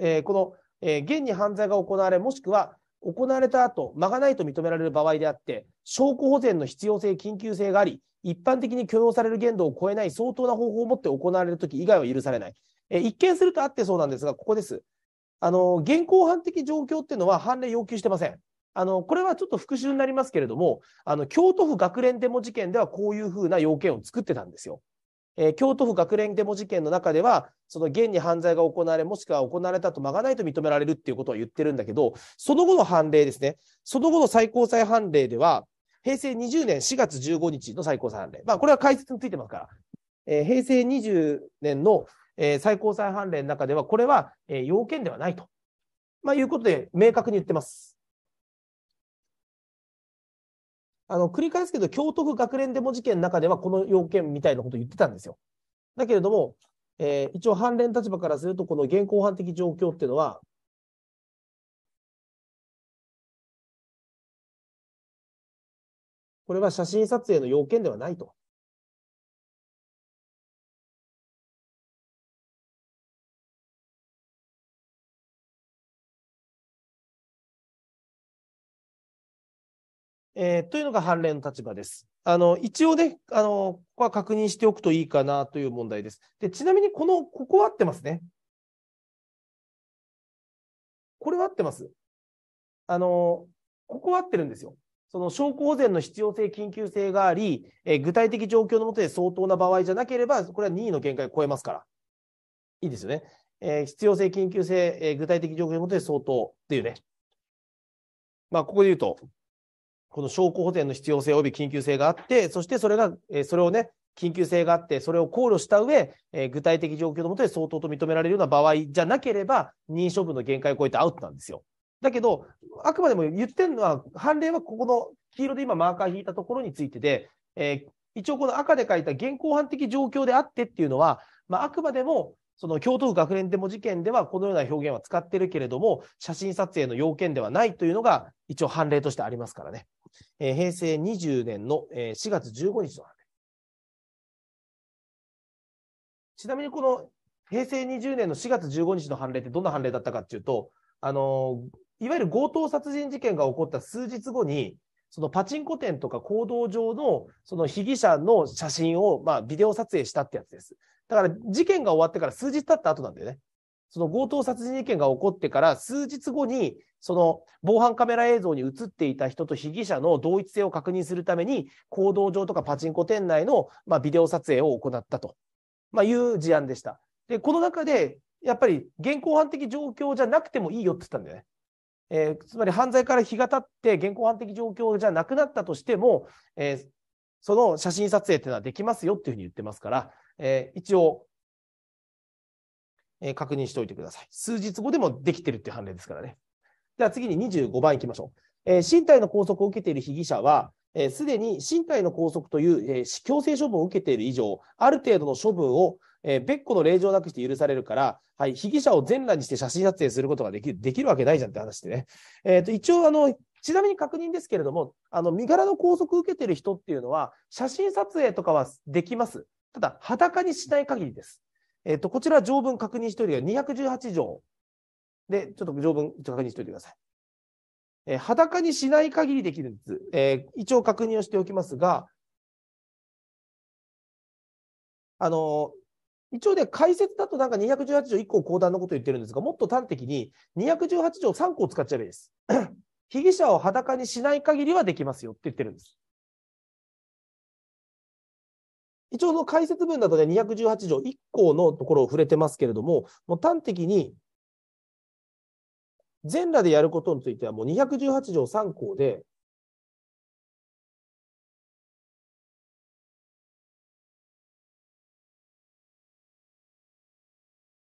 えー、この、えー、現に犯罪が行われ、もしくは行われた後、間がないと認められる場合であって、証拠保全の必要性、緊急性があり、一般的に許容される限度を超えない相当な方法を持って行われるとき以外は許されない。えー、一見するとあってそうなんですが、ここです。あの、現行犯的状況っていうのは判例要求してません。あの、これはちょっと復習になりますけれども、あの、京都府学連デモ事件ではこういうふうな要件を作ってたんですよ。えー、京都府学連デモ事件の中では、その現に犯罪が行われ、もしくは行われたとまがないと認められるっていうことを言ってるんだけど、その後の判例ですね、その後の最高裁判例では、平成20年4月15日の最高裁判例、まあ、これは解説についてますから、えー、平成20年の、えー、最高裁判例の中では、これは、えー、要件ではないと、まあ、いうことで、明確に言ってます。あの、繰り返すけど、京都府学連デモ事件の中ではこの要件みたいなことを言ってたんですよ。だけれども、えー、一応反連立場からすると、この現行犯的状況っていうのは、これは写真撮影の要件ではないと。えー、というのが判例の立場です。あの一応ね、あのここは確認しておくといいかなという問題です。でちなみにこの、ここは合ってますね。これは合ってます。あのここは合ってるんですよ。その証拠保全の必要性、緊急性があり、えー、具体的状況のもとで相当な場合じゃなければ、これは任意の限界を超えますから。いいですよね。えー、必要性、緊急性、えー、具体的状況のもとで相当っていうね。まあ、ここで言うと、この証拠保全の必要性及び緊急性があって、そしてそれが、えそれをね、緊急性があって、それを考慮した上、え具体的状況のもとで相当と認められるような場合じゃなければ、任意処分の限界を超えてアウトなんですよ。だけど、あくまでも言ってるのは、判例はここの黄色で今マーカー引いたところについてで、えー、一応この赤で書いた現行犯的状況であってっていうのは、まあ、あくまでもその京都府学連デモ事件ではこのような表現は使ってるけれども、写真撮影の要件ではないというのが一応判例としてありますからね。えー、平成20年の、えー、4月15日の判例。ちなみにこの平成20年の4月15日の判例ってどんな判例だったかっていうと、あのー、いわゆる強盗殺人事件が起こった数日後に、そのパチンコ店とか行動上のその被疑者の写真を、まあ、ビデオ撮影したってやつです。だから事件が終わってから数日経った後なんだよね。その強盗殺人事件が起こってから数日後に、その防犯カメラ映像に映っていた人と被疑者の同一性を確認するために、行動上とかパチンコ店内の、まあ、ビデオ撮影を行ったと、まあ、いう事案でした。で、この中で、やっぱり現行犯的状況じゃなくてもいいよって言ったんだよね。えー、つまり犯罪から日が経って現行犯的状況じゃなくなったとしても、えー、その写真撮影っていうのはできますよっていうふうに言ってますから、えー、一応え確認しておいてください。数日後でもできてるっていう判例ですからね。では次に25番いきましょう。えー、身体の拘束を受けている被疑者は、す、え、で、に身体の拘束という、えー、強制処分を受けている以上、ある程度の処分を、えー、別個の令状なくして許されるから、はい、被疑者を全裸にして写真撮影することができるできるわけないじゃんって話でね。えーと、と一応あの、ちなみに確認ですけれども、あの身柄の拘束を受けている人っていうのは、写真撮影とかはできます。ただ、裸にしない限りです。えっ、ー、と、こちら条文確認しておいて218条で、ちょっと条文確認しておいてください。えー、裸にしない限りできるんです。えー、一応確認をしておきますが、あのー、一応ね、解説だとなんか218条1項講談のこと言ってるんですが、もっと端的に218条3項使っちゃえばいいです。被疑者を裸にしない限りはできますよって言ってるんです。一応の解説文などで218条1項のところを触れてますけれども、もう端的に、全裸でやることについてはもう218条3項で、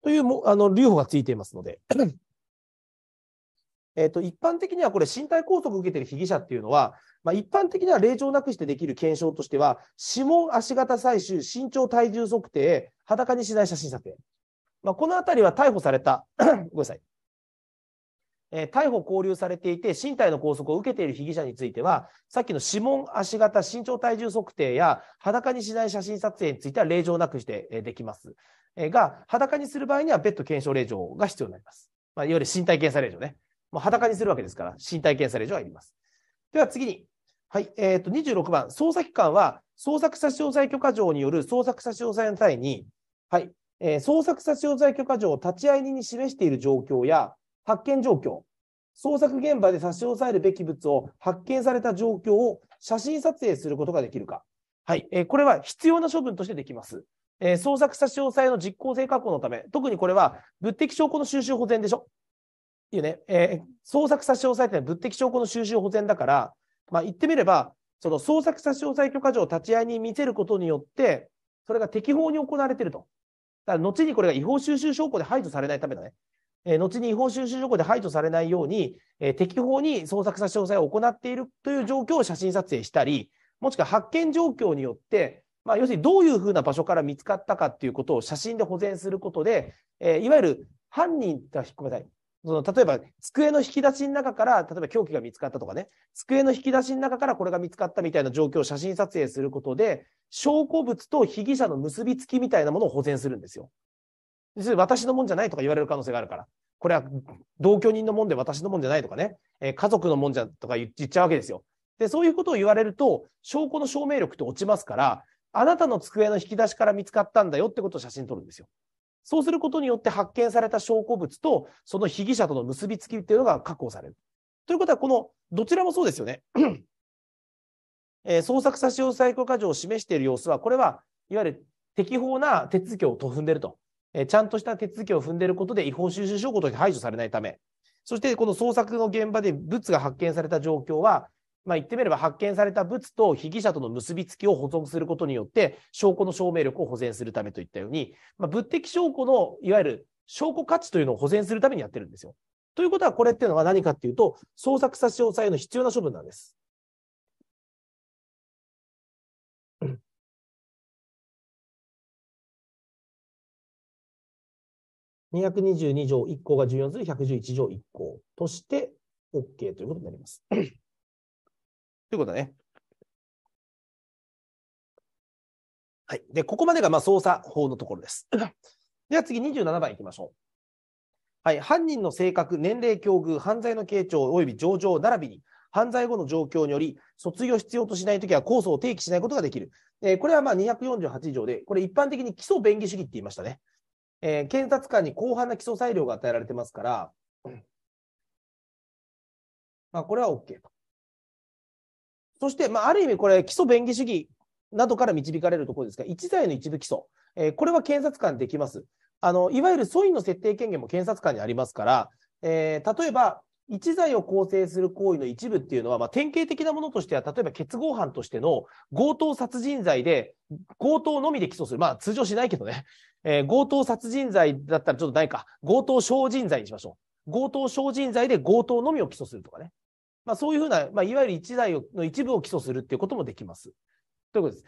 というもあの留保がついていますのでえーと、一般的にはこれ、身体拘束を受けている被疑者っていうのは、まあ、一般的には令状なくしてできる検証としては、指紋、足型採取、身長、体重測定、裸にしない写真撮影、まあ、このあたりは逮捕された、ごめんなさい、えー、逮捕・拘留されていて、身体の拘束を受けている被疑者については、さっきの指紋、足型、身長、体重測定や裸にしない写真撮影については令状なくしてできます。えー、が、裸にする場合には別途検証令状が必要になります。まあ、いわゆる身体検査令状ね。まあ、裸にするわけですから、身体検査令状はいります。では次に、はいえー、と26番、捜査機関は捜索差し押さえ許可状による捜索差し押さえの際に、はいえー、捜索差し押さえ許可状を立ち会い人に示している状況や発見状況、捜索現場で差し押さえるべき物を発見された状況を写真撮影することができるか。はい、えー、これは必要な処分としてできます。えー、捜索差し押さえの実効性確保のため、特にこれは物的証拠の収集保全でしょ。いいね、えー、捜索差し押さえというのは物的証拠の収集保全だから、まあ、言ってみれば、その捜索差し押さえ許可状を立ち会いに見せることによって、それが適法に行われていると。だから後にこれが違法収集証拠で排除されないためだね。えー、後に違法収集証拠で排除されないように、えー、適法に捜索差し押さえを行っているという状況を写真撮影したり、もしくは発見状況によって、まあ、要するにどういうふうな場所から見つかったかっていうことを写真で保全することで、えー、いわゆる犯人が、ごめんなさい、その例えば机の引き出しの中から、例えば凶器が見つかったとかね、机の引き出しの中からこれが見つかったみたいな状況を写真撮影することで、証拠物と被疑者の結びつきみたいなものを保全するんですよ。私のもんじゃないとか言われる可能性があるから。これは同居人のもんで私のもんじゃないとかね、えー、家族のもんじゃとか言っちゃうわけですよ。で、そういうことを言われると、証拠の証明力って落ちますから、あなたの机の引き出しから見つかったんだよってことを写真撮るんですよ。そうすることによって発見された証拠物と、その被疑者との結びつきっていうのが確保される。ということは、このどちらもそうですよね。えー、捜索差し押さえ許可状を示している様子は、これはいわゆる適法な手続きを踏んでいると、えー、ちゃんとした手続きを踏んでいることで違法収集証拠として排除されないため、そしてこの捜索の現場で物が発見された状況は、まあ、言ってみれば発見された物と被疑者との結びつきを保存することによって証拠の証明力を保全するためといったように、まあ、物的証拠のいわゆる証拠価値というのを保全するためにやってるんですよ。ということはこれっていうのは何かっていうと捜索差し押さえの必要な処分なんです。222条1項が14する111条1項として OK ということになります。ということね。はい。で、ここまでがまあ捜査法のところです。では次27番いきましょう。はい。犯人の性格、年齢、境遇、犯罪の傾聴及び上場並びに、犯罪後の状況により、卒業必要としないときは控訴を提起しないことができる。えー、これはまあ248条で、これ一般的に基礎便宜主義って言いましたね。えー、検察官に広範な基礎裁量が与えられてますから、まあ、これは OK と。そして、まあ、ある意味これ、基礎便宜主義などから導かれるところですが、一罪の一部基礎、えー、これは検察官できます。あのいわゆる訴因の設定権限も検察官にありますから、えー、例えば、一罪を構成する行為の一部っていうのは、まあ、典型的なものとしては、例えば結合犯としての強盗殺人罪で、強盗のみで起訴する。まあ、通常しないけどね。えー、強盗殺人罪だったらちょっとないか。強盗傷人罪にしましょう。強盗傷人罪で強盗のみを起訴するとかね。まあ、そういうふうな、まあ、いわゆる一台の一部を起訴するっていうこともできます。ということです。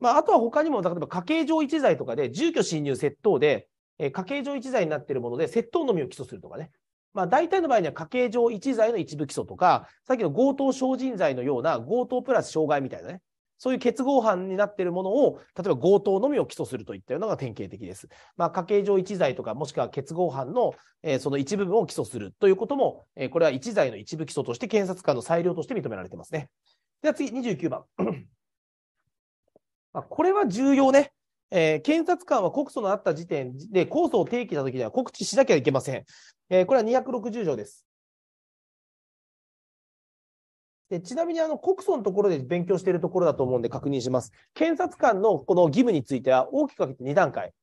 まあ、あとは他にも、例えば家計上一罪とかで、住居侵入窃盗で、え家計上一罪になっているもので、窃盗のみを起訴するとかね。まあ、大体の場合には家計上一罪の一部起訴とか、さっきの強盗傷人罪のような強盗プラス傷害みたいなね。そういう結合犯になっているものを、例えば強盗のみを起訴するといったようなのが典型的です。まあ、家計上一罪とか、もしくは結合犯の、えー、その一部分を起訴するということも、えー、これは一罪の一部起訴として検察官の裁量として認められてますね。では次、29番。まあ、これは重要ね。えー、検察官は告訴のあった時点で控訴を提起した時には告知しなきゃいけません。えー、これは260条です。でちなみにあの告訴のところで勉強しているところだと思うんで確認します。検察官のこの義務については大きく分けて2段階。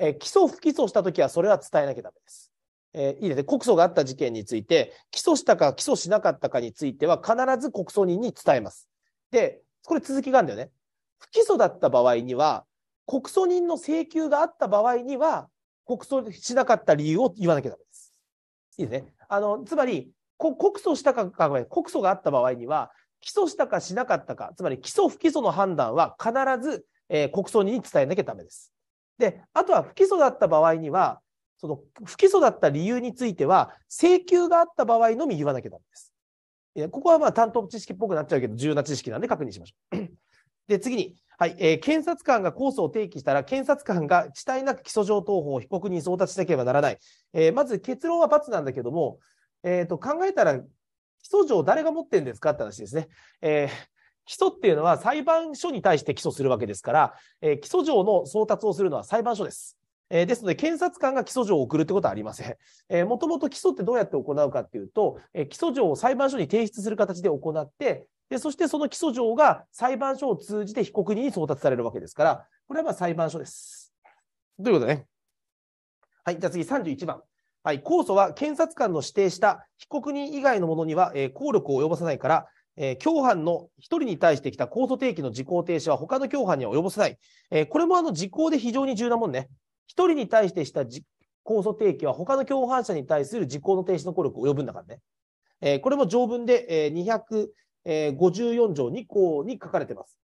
えー、起訴、不起訴したときはそれは伝えなきゃだめです。えー、いいですね。告訴があった事件について、起訴したか起訴しなかったかについては必ず告訴人に伝えます。で、これ続きがあるんだよね。不起訴だった場合には、告訴人の請求があった場合には、告訴しなかった理由を言わなきゃだめです。いいですね。あの、つまり、告訴したか、告訴があった場合には、起訴したかしなかったか、つまり起訴不起訴の判断は必ず、えー、告訴人に伝えなきゃだめです。で、あとは不起訴だった場合には、その不起訴だった理由については、請求があった場合のみ言わなきゃだめです。ここはまあ担当知識っぽくなっちゃうけど、重要な知識なんで確認しましょう。で、次に、はい、えー、検察官が控訴を提起したら、検察官が遅滞なく起訴状等法を被告人に送達しなければならない。えー、まず結論は罰なんだけども、えっ、ー、と、考えたら、起訴状誰が持ってんですかって話ですね。えー、起訴っていうのは裁判所に対して起訴するわけですから、えー、起訴状の送達をするのは裁判所です。えー、ですので、検察官が起訴状を送るってことはありません。えー、もともと起訴ってどうやって行うかっていうと、えー、起訴状を裁判所に提出する形で行って、で、そしてその起訴状が裁判所を通じて被告人に送達されるわけですから、これはまあ裁判所です。ということでね。はい、じゃあ次31番。はい、控訴は検察官の指定した被告人以外のものには、えー、効力を及ぼさないから、えー、共犯の1人に対してきた控訴提起の時効停止は他の共犯には及ぼさない。えー、これもあの時効で非常に重要なもんね。1人に対してした控訴提起は他の共犯者に対する時効の停止の効力を及ぶんだからね。えー、これも条文で、えー、254条2項に書かれてます。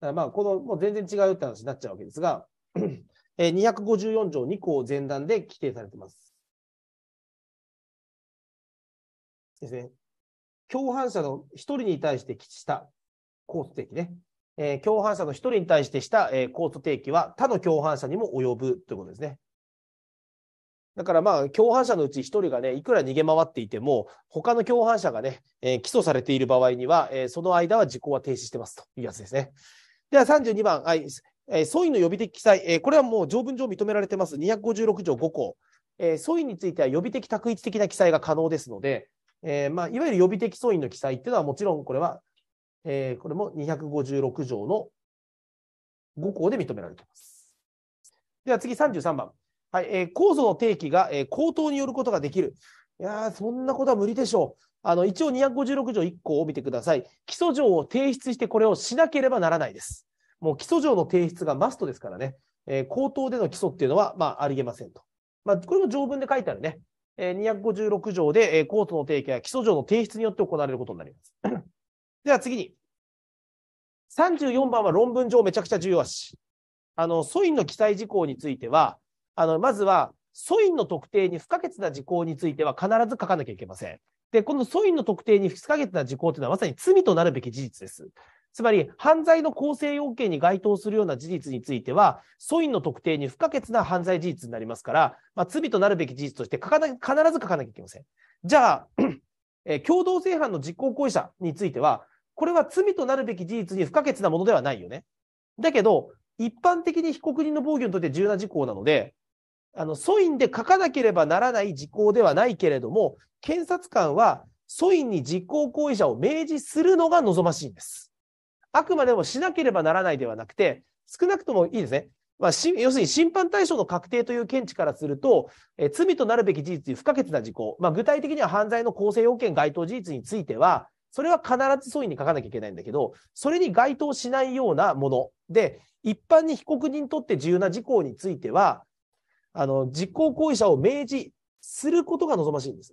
まあ、この、もう全然違うって話になっちゃうわけですが、えー、254条2項前段で規定されています。ですね。共犯者の1人に対してした、コー定的ね。えー、共犯者の1人に対してした、えー、コート提起は他の共犯者にも及ぶということですね。だからまあ、共犯者のうち1人がね、いくら逃げ回っていても、他の共犯者がね、えー、起訴されている場合には、えー、その間は時効は停止してますというやつですね。では32番、はい、えー、素因の予備的記載、えー、これはもう条文上認められてます。256条5項。えー、素因については予備的択一的な記載が可能ですので、えーまあ、いわゆる予備的素因の記載っていうのはもちろんこれは、えー、これも256条の5項で認められています。では次33番。はいえー、構造の定期が、えー、口頭によることができる。いやそんなことは無理でしょう。あの一応256条1項を見てください。基礎条を提出してこれをしなければならないです。もう起訴状の提出がマストですからね、えー、口頭での起訴っていうのは、まあ、ありえませんと。まあ、これも条文で書いてあるね。えー、256条で、えー、控訴の提起や起訴状の提出によって行われることになります。では次に。34番は論文上めちゃくちゃ重要し、あの、素因の記載事項については、あの、まずは、素因の特定に不可欠な事項については必ず書かなきゃいけません。で、この素因の特定に不可欠な事項というのはまさに罪となるべき事実です。つまり犯罪の構成要件に該当するような事実については、素因の特定に不可欠な犯罪事実になりますから、まあ、罪となるべき事実として書かな必ず書かなきゃいけません。じゃあ、え共同正犯の実行行為者については、これは罪となるべき事実に不可欠なものではないよね。だけど、一般的に被告人の防御にとって重要な事項なので、あの、素因で書かなければならない事項ではないけれども、検察官は素因に実行行為者を明示するのが望ましいんです。あくまでもしなければならないではなくて、少なくともいいですね。まあ、要するに審判対象の確定という見地からすると、え罪となるべき事実という不可欠な事項、まあ、具体的には犯罪の構成要件該当事実については、それは必ず素因に書かなきゃいけないんだけど、それに該当しないようなもので、一般に被告人にとって重要な事項については、あの実行行為者を明示することが望ましいんです。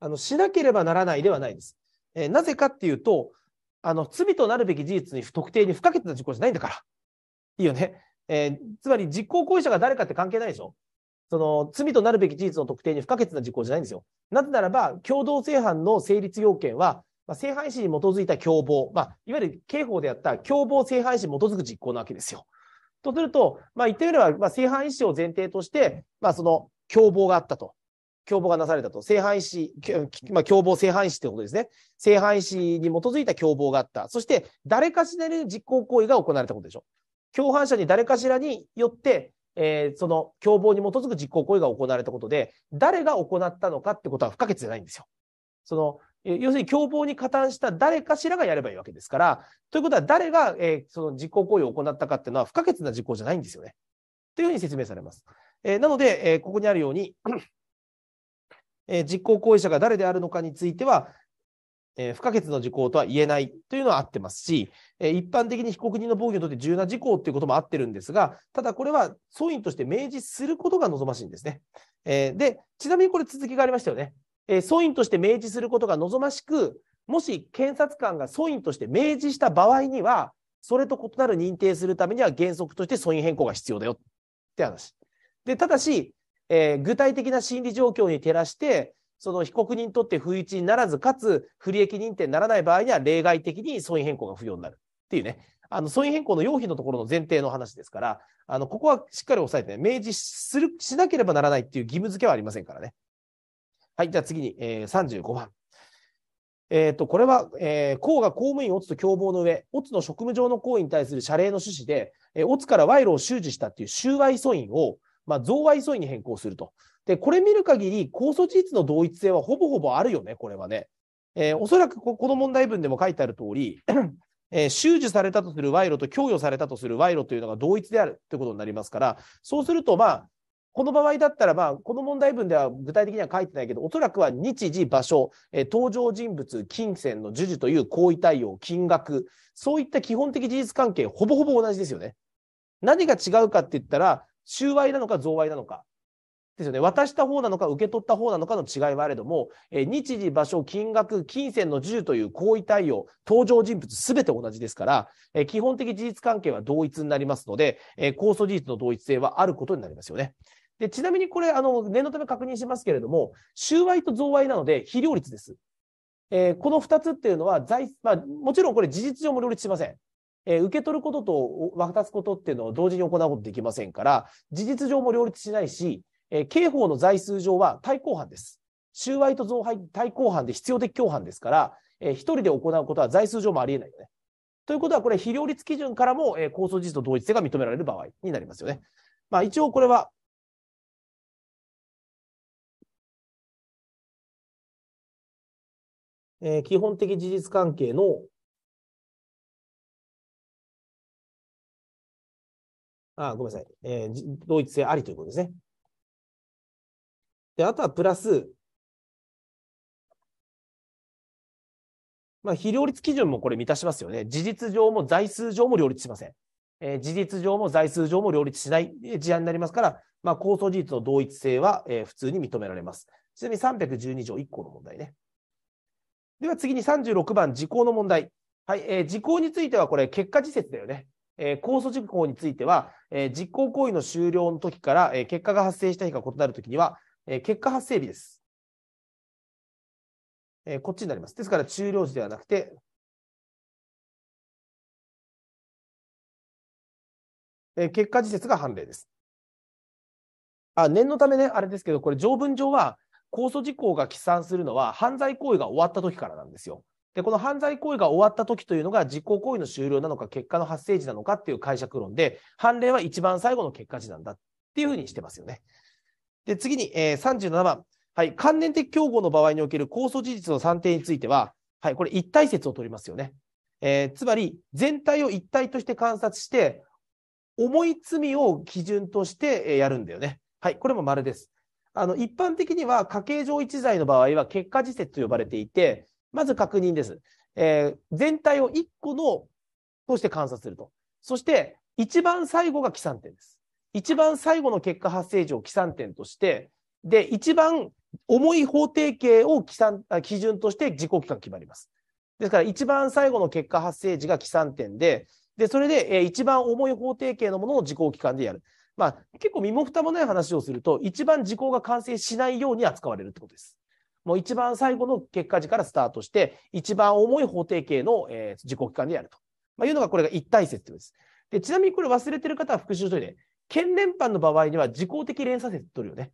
あのしなければならないではないです。えー、なぜかっていうと、あの罪となるべき事実に不特定に不可欠な事項じゃないんだから。いいよね。えー、つまり実行行為者が誰かって関係ないでしょ。その罪となるべき事実の特定に不可欠な事項じゃないんですよ。なぜならば、共同正犯の成立要件は、まあ、正犯意思に基づいた共謀、まあ、いわゆる刑法であった共謀正犯意思に基づく実行なわけですよ。とすると、まあ、言ってみれば、まあ、正犯意思を前提として、まあ、その共謀があったと。共謀がなされたと。性犯死、まあ、共謀性犯死とってことですね。性犯死に基づいた共謀があった。そして、誰かしらに実行行為が行われたことでしょ。共犯者に誰かしらによって、えー、その共謀に基づく実行行為が行われたことで、誰が行ったのかってことは不可欠じゃないんですよ。その、要するに共謀に加担した誰かしらがやればいいわけですから、ということは誰が、えー、その実行行為を行ったかっていうのは不可欠な実行じゃないんですよね。というふうに説明されます。えー、なので、えー、ここにあるようにえー、実行行為者が誰であるのかについては、えー、不可欠の事項とは言えないというのは合ってますし、えー、一般的に被告人の防御にとって重要な事項ということも合ってるんですが、ただこれは総因として明示することが望ましいんですね。えー、で、ちなみにこれ続きがありましたよね。えー、総として明示することが望ましく、もし検察官が訴因として明示した場合には、それと異なる認定するためには原則として訴因変更が必要だよって話。で、ただし、えー、具体的な心理状況に照らして、その被告人にとって不一にならず、かつ不利益認定にならない場合には、例外的に損益変更が不要になるっていうね、あの損益変更の要否のところの前提の話ですから、あのここはしっかり押さえて、ね、明示するしなければならないっていう義務付けはありませんからね。はい、じゃあ次に、えー、35番。えっ、ー、と、これは、えー、公が公務員オツと共謀の上、オツの職務上の行為に対する謝礼の趣旨で、えー、オツから賄賂を収受したっていう収賄損因を、まあ、贈賄訴訟に変更すると。で、これ見る限り、控訴事実の同一性はほぼほぼあるよね、これはね。えー、おそらくこの問題文でも書いてある通り、えー、収受されたとする賄賂と供与されたとする賄賂というのが同一であるということになりますから、そうすると、まあ、この場合だったら、まあ、この問題文では具体的には書いてないけど、おそらくは日時、場所、えー、登場人物、金銭の授受という行為対応、金額、そういった基本的事実関係、ほぼほぼ同じですよね。何が違うかって言ったら、収賄なのか贈賄なのか。ですよね。渡した方なのか、受け取った方なのかの違いはあれども、え日時、場所、金額、金銭の授という行為対応、登場人物すべて同じですから、え基本的事実関係は同一になりますので、え控訴事実の同一性はあることになりますよね。で、ちなみにこれ、あの、念のため確認しますけれども、収賄と贈賄なので、非両立です。えー、この二つっていうのは財、まあ、もちろんこれ事実上も両立しません。えー、受け取ることと渡すことっていうのを同時に行うことできませんから、事実上も両立しないし、えー、刑法の罪数上は対抗犯です。収賄と贈配対抗犯で必要的共犯ですから、えー、一人で行うことは罪数上もありえないよね。ということは、これ、非両立基準からも、えー、構想事実と同一性が認められる場合になりますよね。まあ、一応これは、えー、基本的事実関係のあ、ごめんなさい、えー、同一性ありということですね。で、あとはプラス、まあ、非両立基準もこれ満たしますよね。事実上も財数上も両立しません。えー、事実上も財数上も両立しない事案になりますから、まあ、構想事実の同一性は、えー、普通に認められます。ちなみに312条1項の問題ね。では次に36番、時効の問題。はい、えー、時効についてはこれ、結果事説だよね。え控訴事項については、え実行行為の終了の時から、え結果が発生した日が異なるときには、え結果発生日です。えこっちになります。ですから、終了時ではなくて、え結果時節が判例です。あ念のためね、あれですけど、これ条文上は、控訴事項が起算するのは犯罪行為が終わった時からなんですよ。で、この犯罪行為が終わった時というのが実行行為の終了なのか結果の発生時なのかっていう解釈論で、判例は一番最後の結果時なんだっていうふうにしてますよね。で、次に、えー、37番。はい。関連的競合の場合における控訴事実の算定については、はい。これ一体説を取りますよね。えー、つまり、全体を一体として観察して、重い罪を基準としてやるんだよね。はい。これも丸です。あの、一般的には家計上一罪の場合は結果自説と呼ばれていて、まず確認です。えー、全体を1個の、として観察すると。そして、一番最後が起算点です。一番最後の結果発生時を起算点として、で、一番重い法定形を起算、基準として自己期間決まります。ですから、一番最後の結果発生時が起算点で、で、それで、え一番重い法定形のものを時効期間でやる。まあ、結構身も蓋もない話をすると、一番時効が完成しないように扱われるってことです。もう一番最後の結果時からスタートして、一番重い法定形の、えー、自己期間でやると。まあ、いうのがこれが一体説ということです。で、ちなみにこれ忘れてる方は復習しといて、県連班の場合には自効的連鎖説とるよね。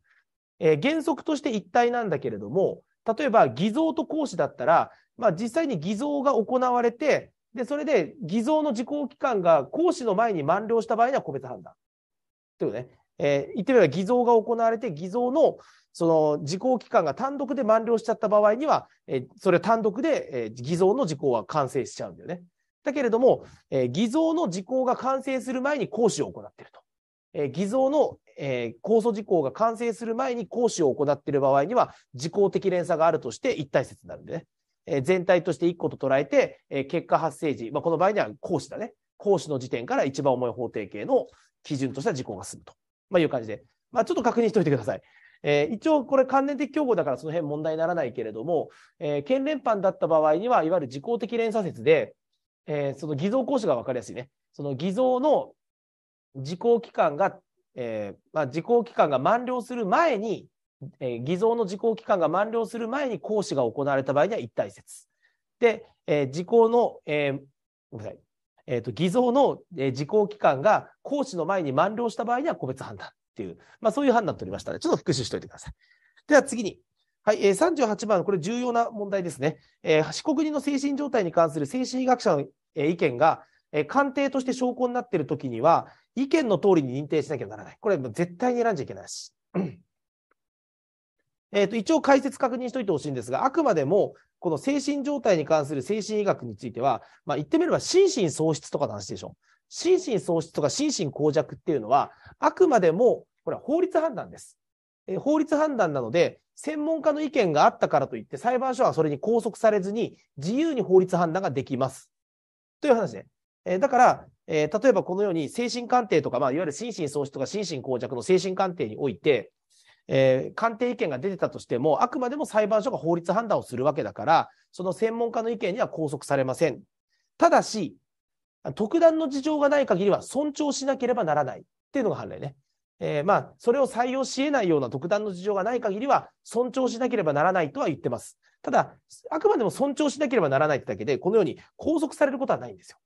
えー、原則として一体なんだけれども、例えば偽造と行使だったら、まあ、実際に偽造が行われて、で、それで偽造の時効期間が行使の前に満了した場合には個別判断。というね。えー、言ってみれば偽造が行われて、偽造の、その時効期間が単独で満了しちゃった場合には、えそれ単独で、え偽造の時効は完成しちゃうんだよね。だけれども、え偽造の時効が完成する前に行使を行っていると。え偽造の、え控訴時効が完成する前に行使を行っている場合には、時効的連鎖があるとして一体説になるんでね。え全体として1個と捉えて、え結果発生時、まあ、この場合には行使だね。行使の時点から一番重い法定刑の基準とした時効が進むと、まあ、いう感じで、まあ、ちょっと確認しておいてください。えー、一応これ関連的競合だからその辺問題にならないけれども、えー、県連班だった場合にはいわゆる自公的連鎖説で、えー、その偽造行使が分かりやすいね。その偽造の時効期間が、えーまあ、時効期間が満了する前に、えー、偽造の時効期間が満了する前に行使が行われた場合には一体説。で、えー、時効の、えー、ごめんなさい。えーと、と偽造の、えー、時効期間が行使の前に満了した場合には個別判断。っていう、まあ、そういう判断取りましたので、ちょっと復習しておいてください。では次に、はい、えー、38番、これ重要な問題ですね。えー、被告人の精神状態に関する精神医学者の、えー、意見が、えー、鑑定として証拠になっているときには、意見の通りに認定しなきゃならない。これ、絶対に選んじゃいけないし。えっと、一応解説確認しておいてほしいんですが、あくまでも、この精神状態に関する精神医学については、まあ、言ってみれば心神喪失とかの話でしょ。心神喪失とか心神耗弱っていうのは、あくまでも、これは法律判断です。え法律判断なので、専門家の意見があったからといって、裁判所はそれに拘束されずに、自由に法律判断ができます。という話ね。えだから、え例えばこのように精神鑑定とか、まあ、いわゆる心神喪失とか心神耗弱の精神鑑定において、えー、鑑定意見が出てたとしても、あくまでも裁判所が法律判断をするわけだから、その専門家の意見には拘束されません。ただし、特段の事情がない限りは尊重しなければならないっていうのが判例ね。えー、まあ、それを採用し得ないような特段の事情がない限りは尊重しなければならないとは言ってます。ただ、あくまでも尊重しなければならないってだけで、このように拘束されることはないんですよ。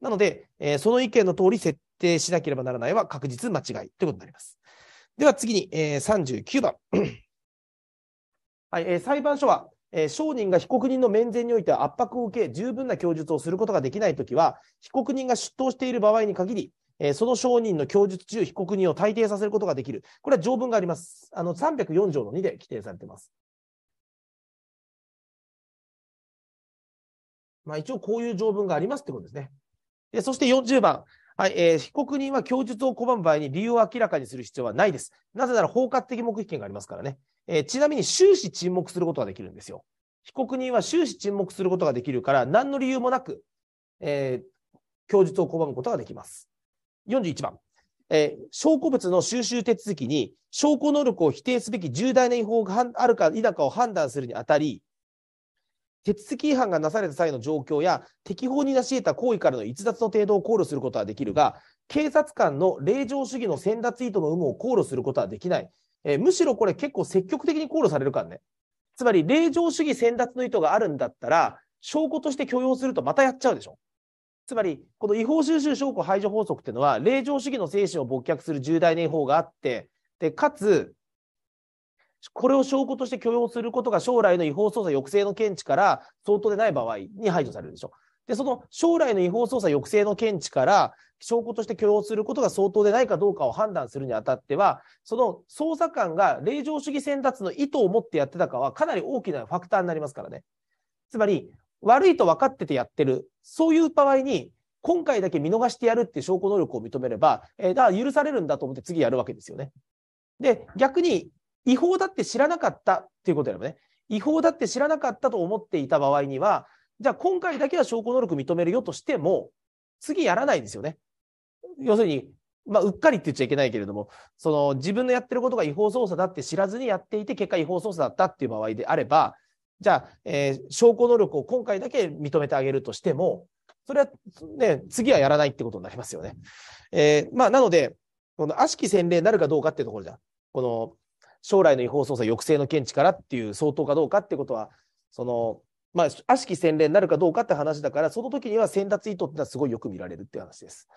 なので、えー、その意見の通り設定しなければならないは確実間違いということになります。では次に、えー、39番。はい、えー、裁判所は、え証人が被告人の面前においては圧迫を受け、十分な供述をすることができないときは、被告人が出頭している場合に限り、えその証人の供述中、被告人を退廷させることができる。これは条文があります。あの304条の2で規定されています。まあ、一応こういう条文がありますってことですね。でそして40番。はいえー、被告人は供述を拒む場合に理由を明らかにする必要はないです。なぜなら包括的目的権がありますからね。えー、ちなみに終始沈黙することができるんですよ。被告人は終始沈黙することができるから、何の理由もなく、えー、供述を拒むことができます。41番、えー、証拠物の収集手続きに証拠能力を否定すべき重大な違法があるか否かを判断するにあたり、手続き違反がなされた際の状況や適法に成し得た行為からの逸脱の程度を考慮することはできるが、警察官の令状主義の先達意図の有無を考慮することはできない。えむしろこれ結構積極的に考慮されるからね。つまり、令状主義先達の意図があるんだったら、証拠として許容するとまたやっちゃうでしょ。つまり、この違法収集証拠排除法則っていうのは、令状主義の精神を勃却する重大な違法があって、で、かつ、これを証拠として許容することが将来の違法捜査抑制の見地から相当でない場合に排除されるでしょ。で、その将来の違法捜査抑制の見地から証拠として許容することが相当でないかどうかを判断するにあたっては、その捜査官が令状主義選択の意図を持ってやってたかはかなり大きなファクターになりますからね。つまり、悪いと分かっててやってる。そういう場合に、今回だけ見逃してやるっていう証拠能力を認めれば、えー、だから許されるんだと思って次やるわけですよね。で、逆に、違法だって知らなかったっていうことやればね、違法だって知らなかったと思っていた場合には、じゃあ今回だけは証拠能力認めるよとしても、次やらないんですよね。要するに、まあ、うっかりって言っちゃいけないけれども、その自分のやってることが違法捜査だって知らずにやっていて、結果違法捜査だったっていう場合であれば、じゃあ、えー、証拠能力を今回だけ認めてあげるとしても、それは、ね、次はやらないってことになりますよね。えー、まあ、なので、この悪しき洗礼になるかどうかっていうところじゃ、この将来の違法捜査抑制の見地からっていう相当かどうかってことは、その、まあ、悪しき洗礼になるかどうかって話だから、その時には先達意図ってのはすごいよく見られるっていう話です。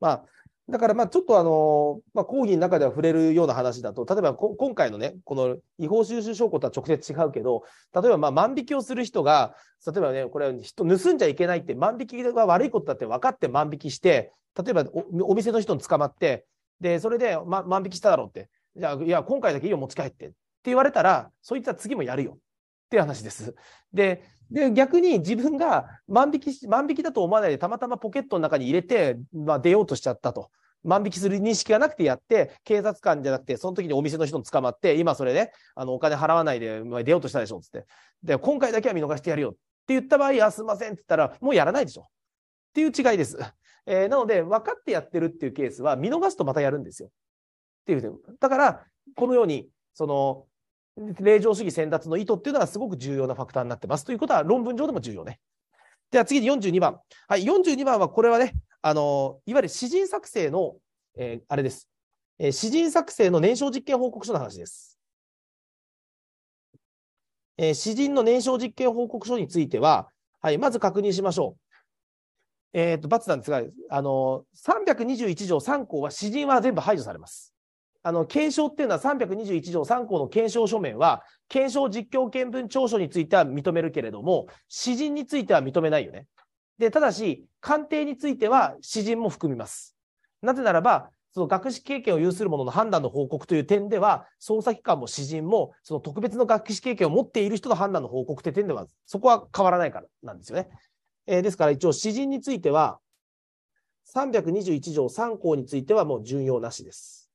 まあ、だからまあちょっとあの、まあ、講義の中では触れるような話だと、例えば今回のね、この違法収集証拠とは直接違うけど、例えばまあ万引きをする人が、例えばね、これ人盗んじゃいけないって、万引きが悪いことだって分かって万引きして、例えばお店の人に捕まって、で、それで、ま、万引きしただろうって、じゃあ、いや、今回だけいいよ、持ち帰ってって言われたら、そいつは次もやるよっていう話です。で、で、逆に自分が万引き、し、万引きだと思わないで、たまたまポケットの中に入れて、まあ、出ようとしちゃったと。万引きする認識がなくてやって、警察官じゃなくて、その時にお店の人に捕まって、今それね、あの、お金払わないで、まあ、出ようとしたでしょ、つって。で、今回だけは見逃してやるよって言った場合、あ、すいませんって言ったら、もうやらないでしょ。っていう違いです。えー、なので、分かってやってるっていうケースは、見逃すとまたやるんですよ。っていうふうに。だから、このように、その、令状主義先達の意図っていうのはすごく重要なファクターになってますということは論文上でも重要ね。では次に42番。はい、42番はこれはね、あのいわゆる詩人作成の、えー、あれです、えー、詩人作成の燃焼実験報告書の話です。えー、詩人の燃焼実験報告書については、はい、まず確認しましょう。えっ、ー、と、罰なんですが、あの321条3項は詩人は全部排除されます。あの検証っていうのは321条3項の検証書面は検証実況見分調書については認めるけれども詩人については認めないよね。でただし鑑定については詩人も含みます。なぜならばその学識経験を有する者の判断の報告という点では捜査機関も詩人もその特別の学識経験を持っている人の判断の報告という点ではそこは変わらないからなんですよね。えー、ですから一応詩人については321条3項についてはもう順用なしです。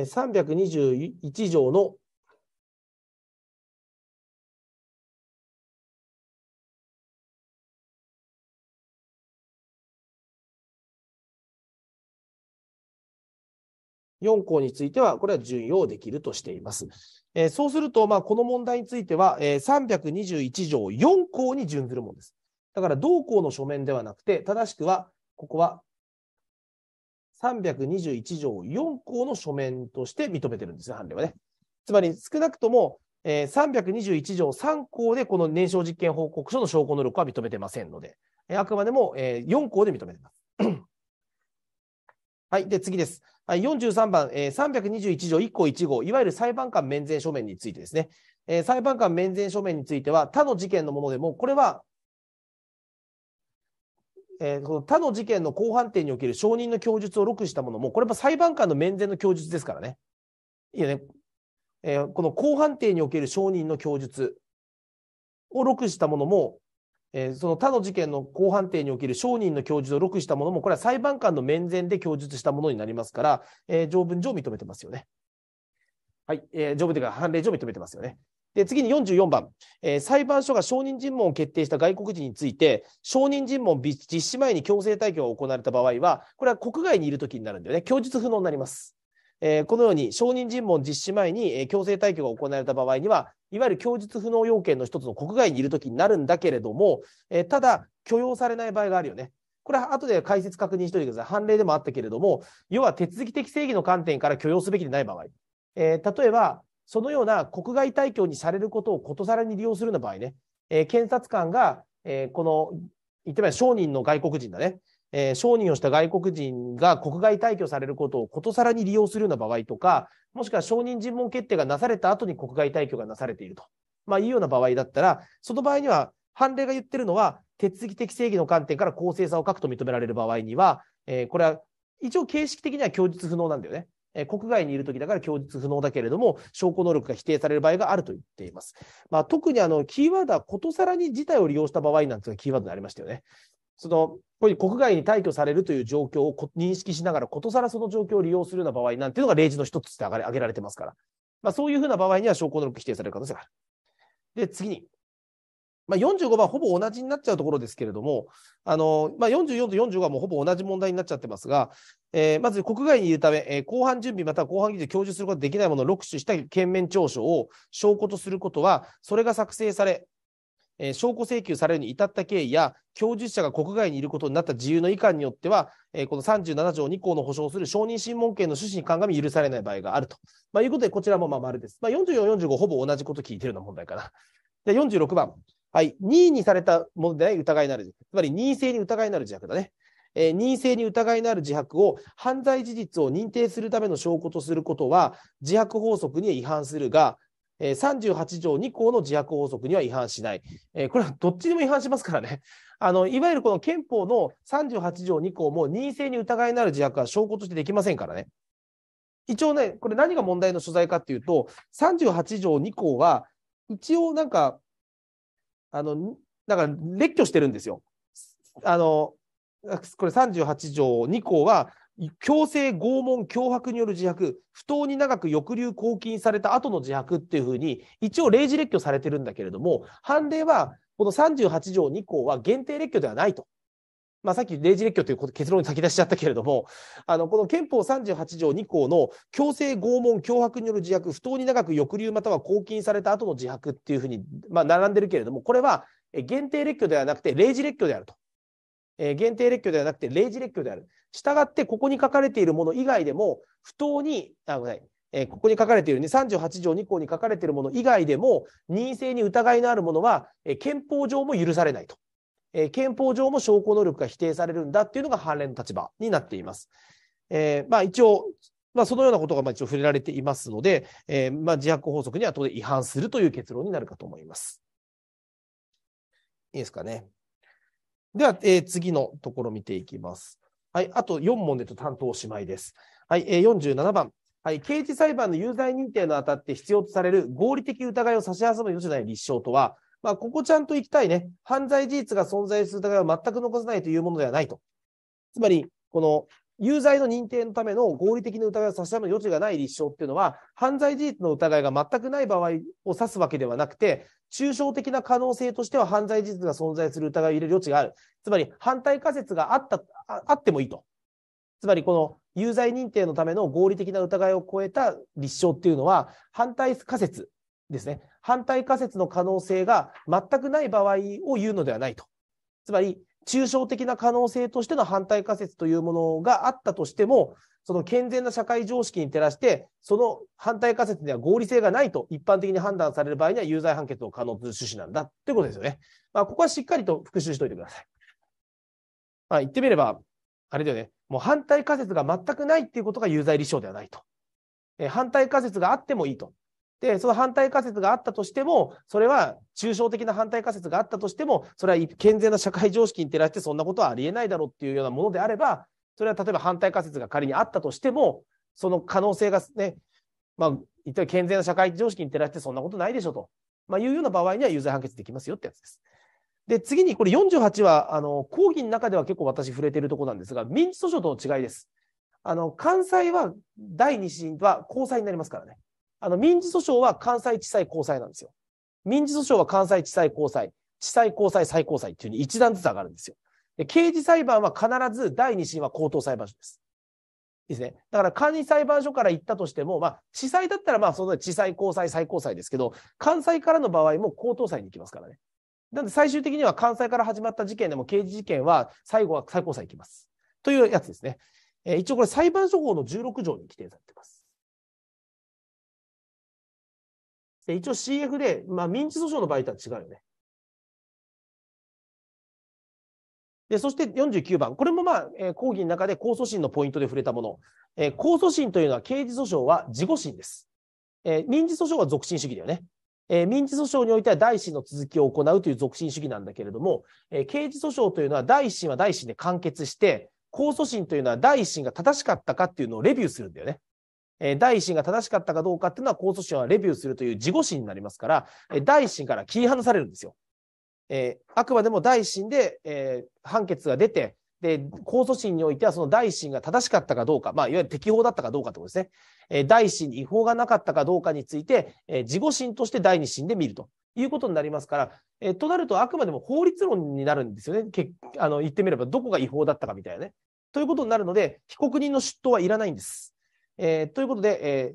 321条の4項については、これは準用できるとしています。えー、そうすると、まあ、この問題については、えー、321条4項に準ずるものです。だから、同項の書面ではなくて、正しくは、ここは321条4項の書面として認めてるんですね、判例はね。つまり少なくとも、えー、321条3項でこの燃焼実験報告書の証拠能力は認めてませんので、えー、あくまでも、えー、4項で認めてます。はい、で次です。はい、43番、えー、321条1項1号、いわゆる裁判官免税書面についてですね。えー、裁判官免税書面については、他の事件のものでも、これはえー、の他の事件の公判定における証人の供述を録したものも、これは裁判官の面前の供述ですからね。いよね、えー、この公判定における証人の供述を録したものも、えー、その他の事件の公判定における証人の供述を録したものも、これは裁判官の面前で供述したものになりますから、えー、条文上認めてますよね。はい、えー、条文というか判例上認めてますよね。で次に44番、えー、裁判所が証人尋問を決定した外国人について、証人尋問実施前に強制退去が行われた場合は、これは国外にいるときになるんだよね、供述不能になります。えー、このように証人尋問実施前に、えー、強制退去が行われた場合には、いわゆる供述不能要件の一つの国外にいるときになるんだけれども、えー、ただ、許容されない場合があるよね。これは後で解説確認しておいてください。判例でもあったけれども、要は手続き的正義の観点から許容すべきでない場合。えー、例えば、そのような国外退去にされることをことさらに利用するような場合ね、えー、検察官が、えー、この、言ってみれば商人の外国人だね、えー、商人をした外国人が国外退去されることをことさらに利用するような場合とか、もしくは承認尋問決定がなされた後に国外退去がなされていると、まあ、いうような場合だったら、その場合には、判例が言ってるのは、手続き的正義の観点から公正さを欠くと認められる場合には、えー、これは一応形式的には供述不能なんだよね。え国外にいるときだから供述不能だけれども、証拠能力が否定される場合があると言っています。まあ、特にあのキーワードはことさらに事態を利用した場合なんていうのがキーワードになりましたよね。そのこういう国外に退去されるという状況を認識しながら、ことさらその状況を利用するような場合なんていうのが例示の一つとして挙げられてますから、まあ、そういうふうな場合には証拠能力否定される可能性がある。で、次に、まあ、45番ほぼ同じになっちゃうところですけれども、あのまあ、44と45はもうほぼ同じ問題になっちゃってますが、えー、まず国外にいるため、えー、後半準備または後半技術で供述することができないものを6種した懸面調書を証拠とすることは、それが作成され、えー、証拠請求されるに至った経緯や、供述者が国外にいることになった自由の遺憾によっては、えー、この37条2項の保障する承認審問権の趣旨に鑑み許されない場合があると、まあ、いうことで、こちらもまあ丸です。まあ、44、45ほぼ同じこと聞いてるような問題かな。で46番。はい、任意にされたものでない疑いのある、つまり任意性に疑いのある自白だね。えー、任意性に疑いのある自白を犯罪事実を認定するための証拠とすることは自白法則に違反するが、えー、38条2項の自白法則には違反しない、えー、これはどっちにも違反しますからねあのいわゆるこの憲法の38条2項も任意性に疑いのある自白は証拠としてできませんからね一応ねこれ何が問題の所在かっていうと38条2項は一応なんかあの、だから列挙してるんですよ。あの、これ38条2項は、強制、拷問、脅迫による自白、不当に長く抑留、拘禁された後の自白っていうふうに、一応例示列挙されてるんだけれども、判例は、この38条2項は限定列挙ではないと。まあ、さっき例示列挙という結論に先出しちゃったけれども、あのこの憲法38条2項の強制、拷問、脅迫による自白、不当に長く抑留または拘禁された後の自白っていうふうに、まあ、並んでるけれども、これは限定列挙ではなくて、例示列挙であると。えー、限定列挙ではなくて、例示列挙である。したがって、ここに書かれているもの以外でも、不当に、あごめんなさい、えー、ここに書かれている、ね、38条2項に書かれているもの以外でも、任意性に疑いのあるものは、えー、憲法上も許されないと。えー、憲法上も証拠能力が否定されるんだっていうのが反例の立場になっています。えー、まあ、一応、まあ、そのようなことがまあ一応触れられていますので、えー、まあ、自白法則には当然違反するという結論になるかと思います。いいですかね。では、えー、次のところ見ていきます。はい、あと4問でと担当おしまいです。はい、えー、47番。はい、刑事裁判の有罪認定のあたって必要とされる合理的疑いを差し挟む余地ない立証とは、まあ、ここちゃんと行きたいね。犯罪事実が存在する疑いは全く残さないというものではないと。つまり、この有罪の認定のための合理的な疑いを差し出る余地がない立証っていうのは、犯罪事実の疑いが全くない場合を指すわけではなくて、抽象的な可能性としては犯罪事実が存在する疑いを入れる余地がある。つまり、反対仮説があったあ、あってもいいと。つまり、この有罪認定のための合理的な疑いを超えた立証っていうのは、反対仮説ですね。反対仮説の可能性が全くない場合を言うのではないと。つまり、抽象的な可能性としての反対仮説というものがあったとしても、その健全な社会常識に照らして、その反対仮説には合理性がないと一般的に判断される場合には有罪判決を可能とする趣旨なんだということですよね。まあ、ここはしっかりと復習しておいてください。まあ、言ってみれば、あれだよね、もう反対仮説が全くないっていうことが有罪立証ではないと。え反対仮説があってもいいと。で、その反対仮説があったとしても、それは抽象的な反対仮説があったとしても、それは健全な社会常識に照らしてそんなことはありえないだろうっていうようなものであれば、それは例えば反対仮説が仮にあったとしても、その可能性がね、まあ、一体健全な社会常識に照らしてそんなことないでしょと、まあ、いうような場合には有罪判決できますよってやつです。で、次にこれ48は、あの、講義の中では結構私触れてるとこなんですが、民事訴訟との違いです。あの、関西は第2審は高裁になりますからね。あの、民事訴訟は関西地裁高裁なんですよ。民事訴訟は関西地裁高裁、地裁高裁最高裁っていうふうに一段ずつ上がるんですよ。で、刑事裁判は必ず第二審は高等裁判所です。いいですね。だから、管理裁判所から行ったとしても、まあ、地裁だったら、まあ、その地裁、高裁、最高裁ですけど、関西からの場合も高等裁に行きますからね。なんで、最終的には関西から始まった事件でも刑事事件は、最後は最高裁行きます。というやつですね。えー、一応これ裁判所法の16条に規定されています。で、一応 CF で、まあ、民事訴訟の場合とは違うよね。で、そして49番。これもまあ、えー、講義の中で控訴審のポイントで触れたもの。えー、控訴審というのは刑事訴訟は事後審です。えー、民事訴訟は続審主義だよね。えー、民事訴訟においては第一審の続きを行うという続審主義なんだけれども、えー、刑事訴訟というのは第一審は第一審で完結して、控訴審というのは第一審が正しかったかっていうのをレビューするんだよね。え第1審が正しかったかどうかっていうのは控訴審はレビューするという自己審になりますから、え第1審から切り離されるんですよ。えー、あくまでも第臣審で、えー、判決が出て、で、控訴審においてはその第臣審が正しかったかどうか、まあ、いわゆる適法だったかどうかってことですね。えー、第審に違法がなかったかどうかについて、えー、事後審として第2審で見るということになりますから、えー、となるとあくまでも法律論になるんですよね。けあの言ってみればどこが違法だったかみたいなね。ということになるので、被告人の出頭はいらないんです。えー、ということで、えー、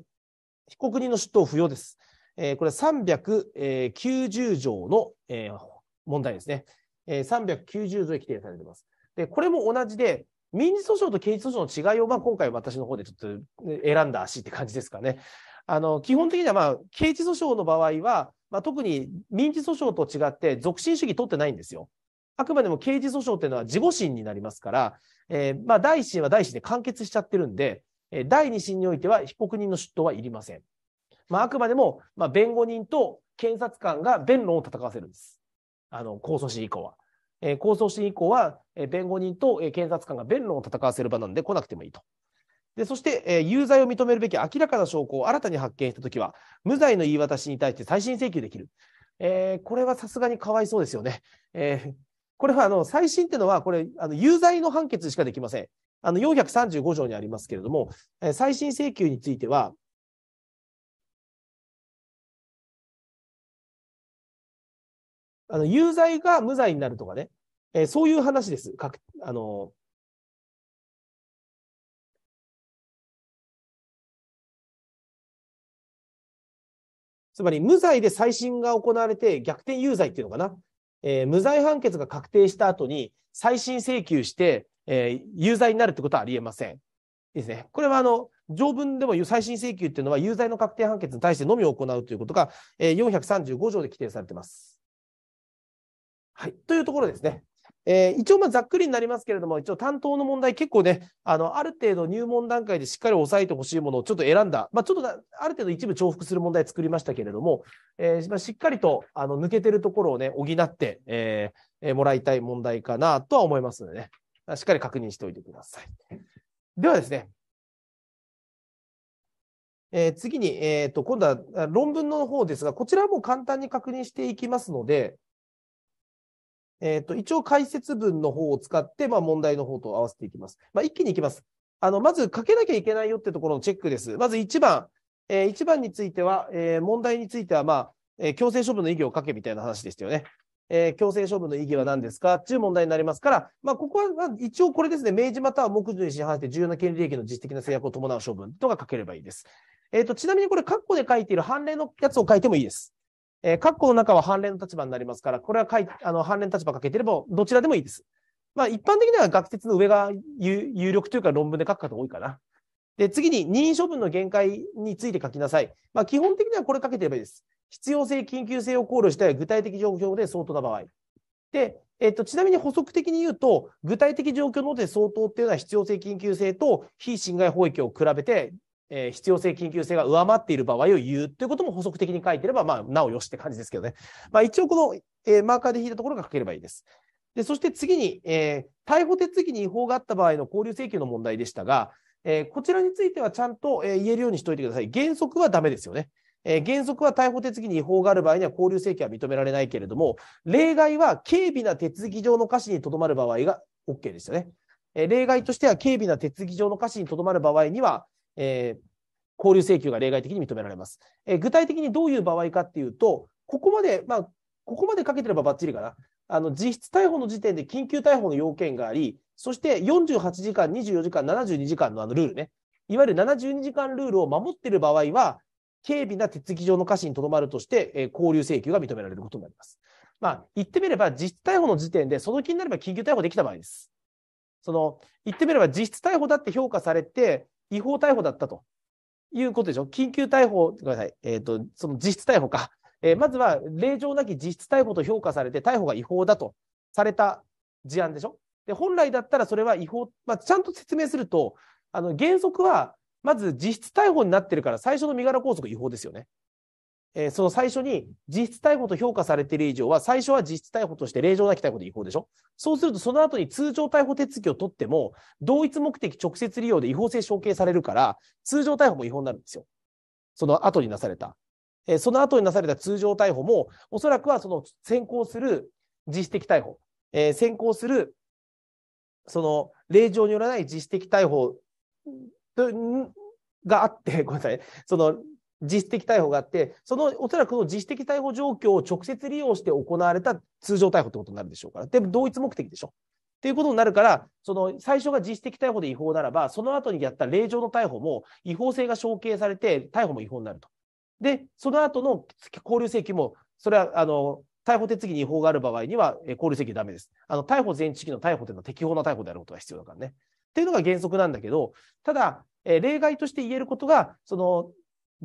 被告人の出頭不要です。えー、これ390条の、えー、問題ですね。えー、390条で規定されています。で、これも同じで、民事訴訟と刑事訴訟の違いを、まあ、今回私の方でちょっと選んだ足って感じですかね。あの、基本的には、まあ、刑事訴訟の場合は、まあ、特に民事訴訟と違って、俗進主義取ってないんですよ。あくまでも刑事訴訟っていうのは自己審になりますから、えー、まあ、第一審は第一審で完結しちゃってるんで、第2審においては被告人の出頭はいりません。まあ、あくまでも、まあ、弁護人と検察官が弁論を戦わせるんです。あの、控訴審以降は。えー、控訴審以降は、えー、弁護人と、えー、検察官が弁論を戦わせる場なんで来なくてもいいと。でそして、えー、有罪を認めるべき明らかな証拠を新たに発見したときは、無罪の言い渡しに対して再審請求できる。えー、これはさすがにかわいそうですよね。えー、これはあの再審っていうのは、これ、あの有罪の判決しかできません。あの435条にありますけれども、再審請求については、あの有罪が無罪になるとかね、えー、そういう話です。かあのつまり、無罪で再審が行われて逆転有罪っていうのかな。えー、無罪判決が確定した後に再審請求して、えー、有罪になるってことはありえません。いいですね。これはあの、条文でも再審請求っていうのは有罪の確定判決に対してのみ行うということが、えー、435条で規定されています。はい。というところですね。えー、一応まあざっくりになりますけれども、一応担当の問題、結構ね、あのある程度入門段階でしっかり押さえてほしいものをちょっと選んだ、まあ、ちょっとある程度一部重複する問題作りましたけれども、えー、しっかりとあの抜けてるところをね、補って、えー、もらいたい問題かなとは思いますのでね。しっかり確認しておいてください。ではですね、えー、次に、えーと、今度は論文の方ですが、こちらも簡単に確認していきますので、えーと、と一応解説文の方を使って、まあ、問題の方と合わせていきます。まあ、一気にいきます。あのまず書けなきゃいけないよってところのチェックです。まず1番、えー、1番については、えー、問題については、まあえー、強制処分の意義を書けみたいな話でしたよね。えー、強制処分の意義は何ですかっていう問題になりますから、まあ、ここは、まあ、一応これですね、明示または目次に支配して重要な権利益の実質的な制約を伴う処分とか書ければいいです。えっ、ー、と、ちなみにこれ、括弧で書いている判例のやつを書いてもいいです。えー、括弧の中は判例の立場になりますから、これは書いあの判例の立場書けてれば、どちらでもいいです。まあ、一般的には学説の上が有力というか論文で書く方多いかな。で、次に任意処分の限界について書きなさい。まあ、基本的にはこれ書けてればいいです。必要性、緊急性を考慮したい具体的状況で相当な場合。で、えっと、ちなみに補足的に言うと、具体的状況ので相当っていうのは必要性、緊急性と非侵害保益を比べて、えー、必要性、緊急性が上回っている場合を言うということも補足的に書いてれば、まあ、なおよしって感じですけどね。まあ、一応この、えー、マーカーで引いたところが書ければいいです。で、そして次に、えー、逮捕手続きに違法があった場合の交流請求の問題でしたが、えー、こちらについてはちゃんと、えー、言えるようにしておいてください。原則はダメですよね。えー、原則は逮捕手続きに違法がある場合には交留請求は認められないけれども、例外は軽微な手続き上の瑕疵にとどまる場合が OK ですよね。えー、例外としては軽微な手続き上の瑕疵にとどまる場合には、えー、交留請求が例外的に認められます。えー、具体的にどういう場合かっていうと、ここまで、まあ、ここまでかけてればばっちりかな。あの、実質逮捕の時点で緊急逮捕の要件があり、そして48時間、24時間、72時間のあのルールね。いわゆる72時間ルールを守っている場合は、軽微な手続き上の過信にとどまるとして、えー、交留請求が認められることになります。まあ、言ってみれば、実質逮捕の時点で、その気になれば緊急逮捕できた場合です。その、言ってみれば、実質逮捕だって評価されて、違法逮捕だったということでしょ。緊急逮捕、ごめんなさい。えっ、ー、と、その実質逮捕か。えー、まずは、令状なき実質逮捕と評価されて、逮捕が違法だとされた事案でしょ。で本来だったらそれは違法、まあ、ちゃんと説明すると、あの原則は、まず実質逮捕になってるから、最初の身柄拘束違法ですよね。えー、その最初に実質逮捕と評価されている以上は、最初は実質逮捕として令状なき逮捕で違法でしょ。そうすると、その後に通常逮捕手続きを取っても、同一目的直接利用で違法性承継されるから、通常逮捕も違法になるんですよ。その後になされた。えー、その後になされた通常逮捕も、おそらくはその先行する実質的逮捕、えー、先行するその令状によらない自主的逮捕があって、ごめんなさい、その実質的逮捕があって、そのおそらくの自主的逮捕状況を直接利用して行われた通常逮捕ということになるでしょうから、でも同一目的でしょ。っていうことになるから、その最初が自主的逮捕で違法ならば、その後にやった令状の逮捕も違法性が承継されて、逮捕も違法になると。で、その後の交留請求も、それはあの逮捕手続きに違法がある場合には、えー、交留請求ダメです。あの逮捕前置期の逮捕というのは適法な逮捕であることが必要だからね。っていうのが原則なんだけど、ただ、えー、例外として言えることが、その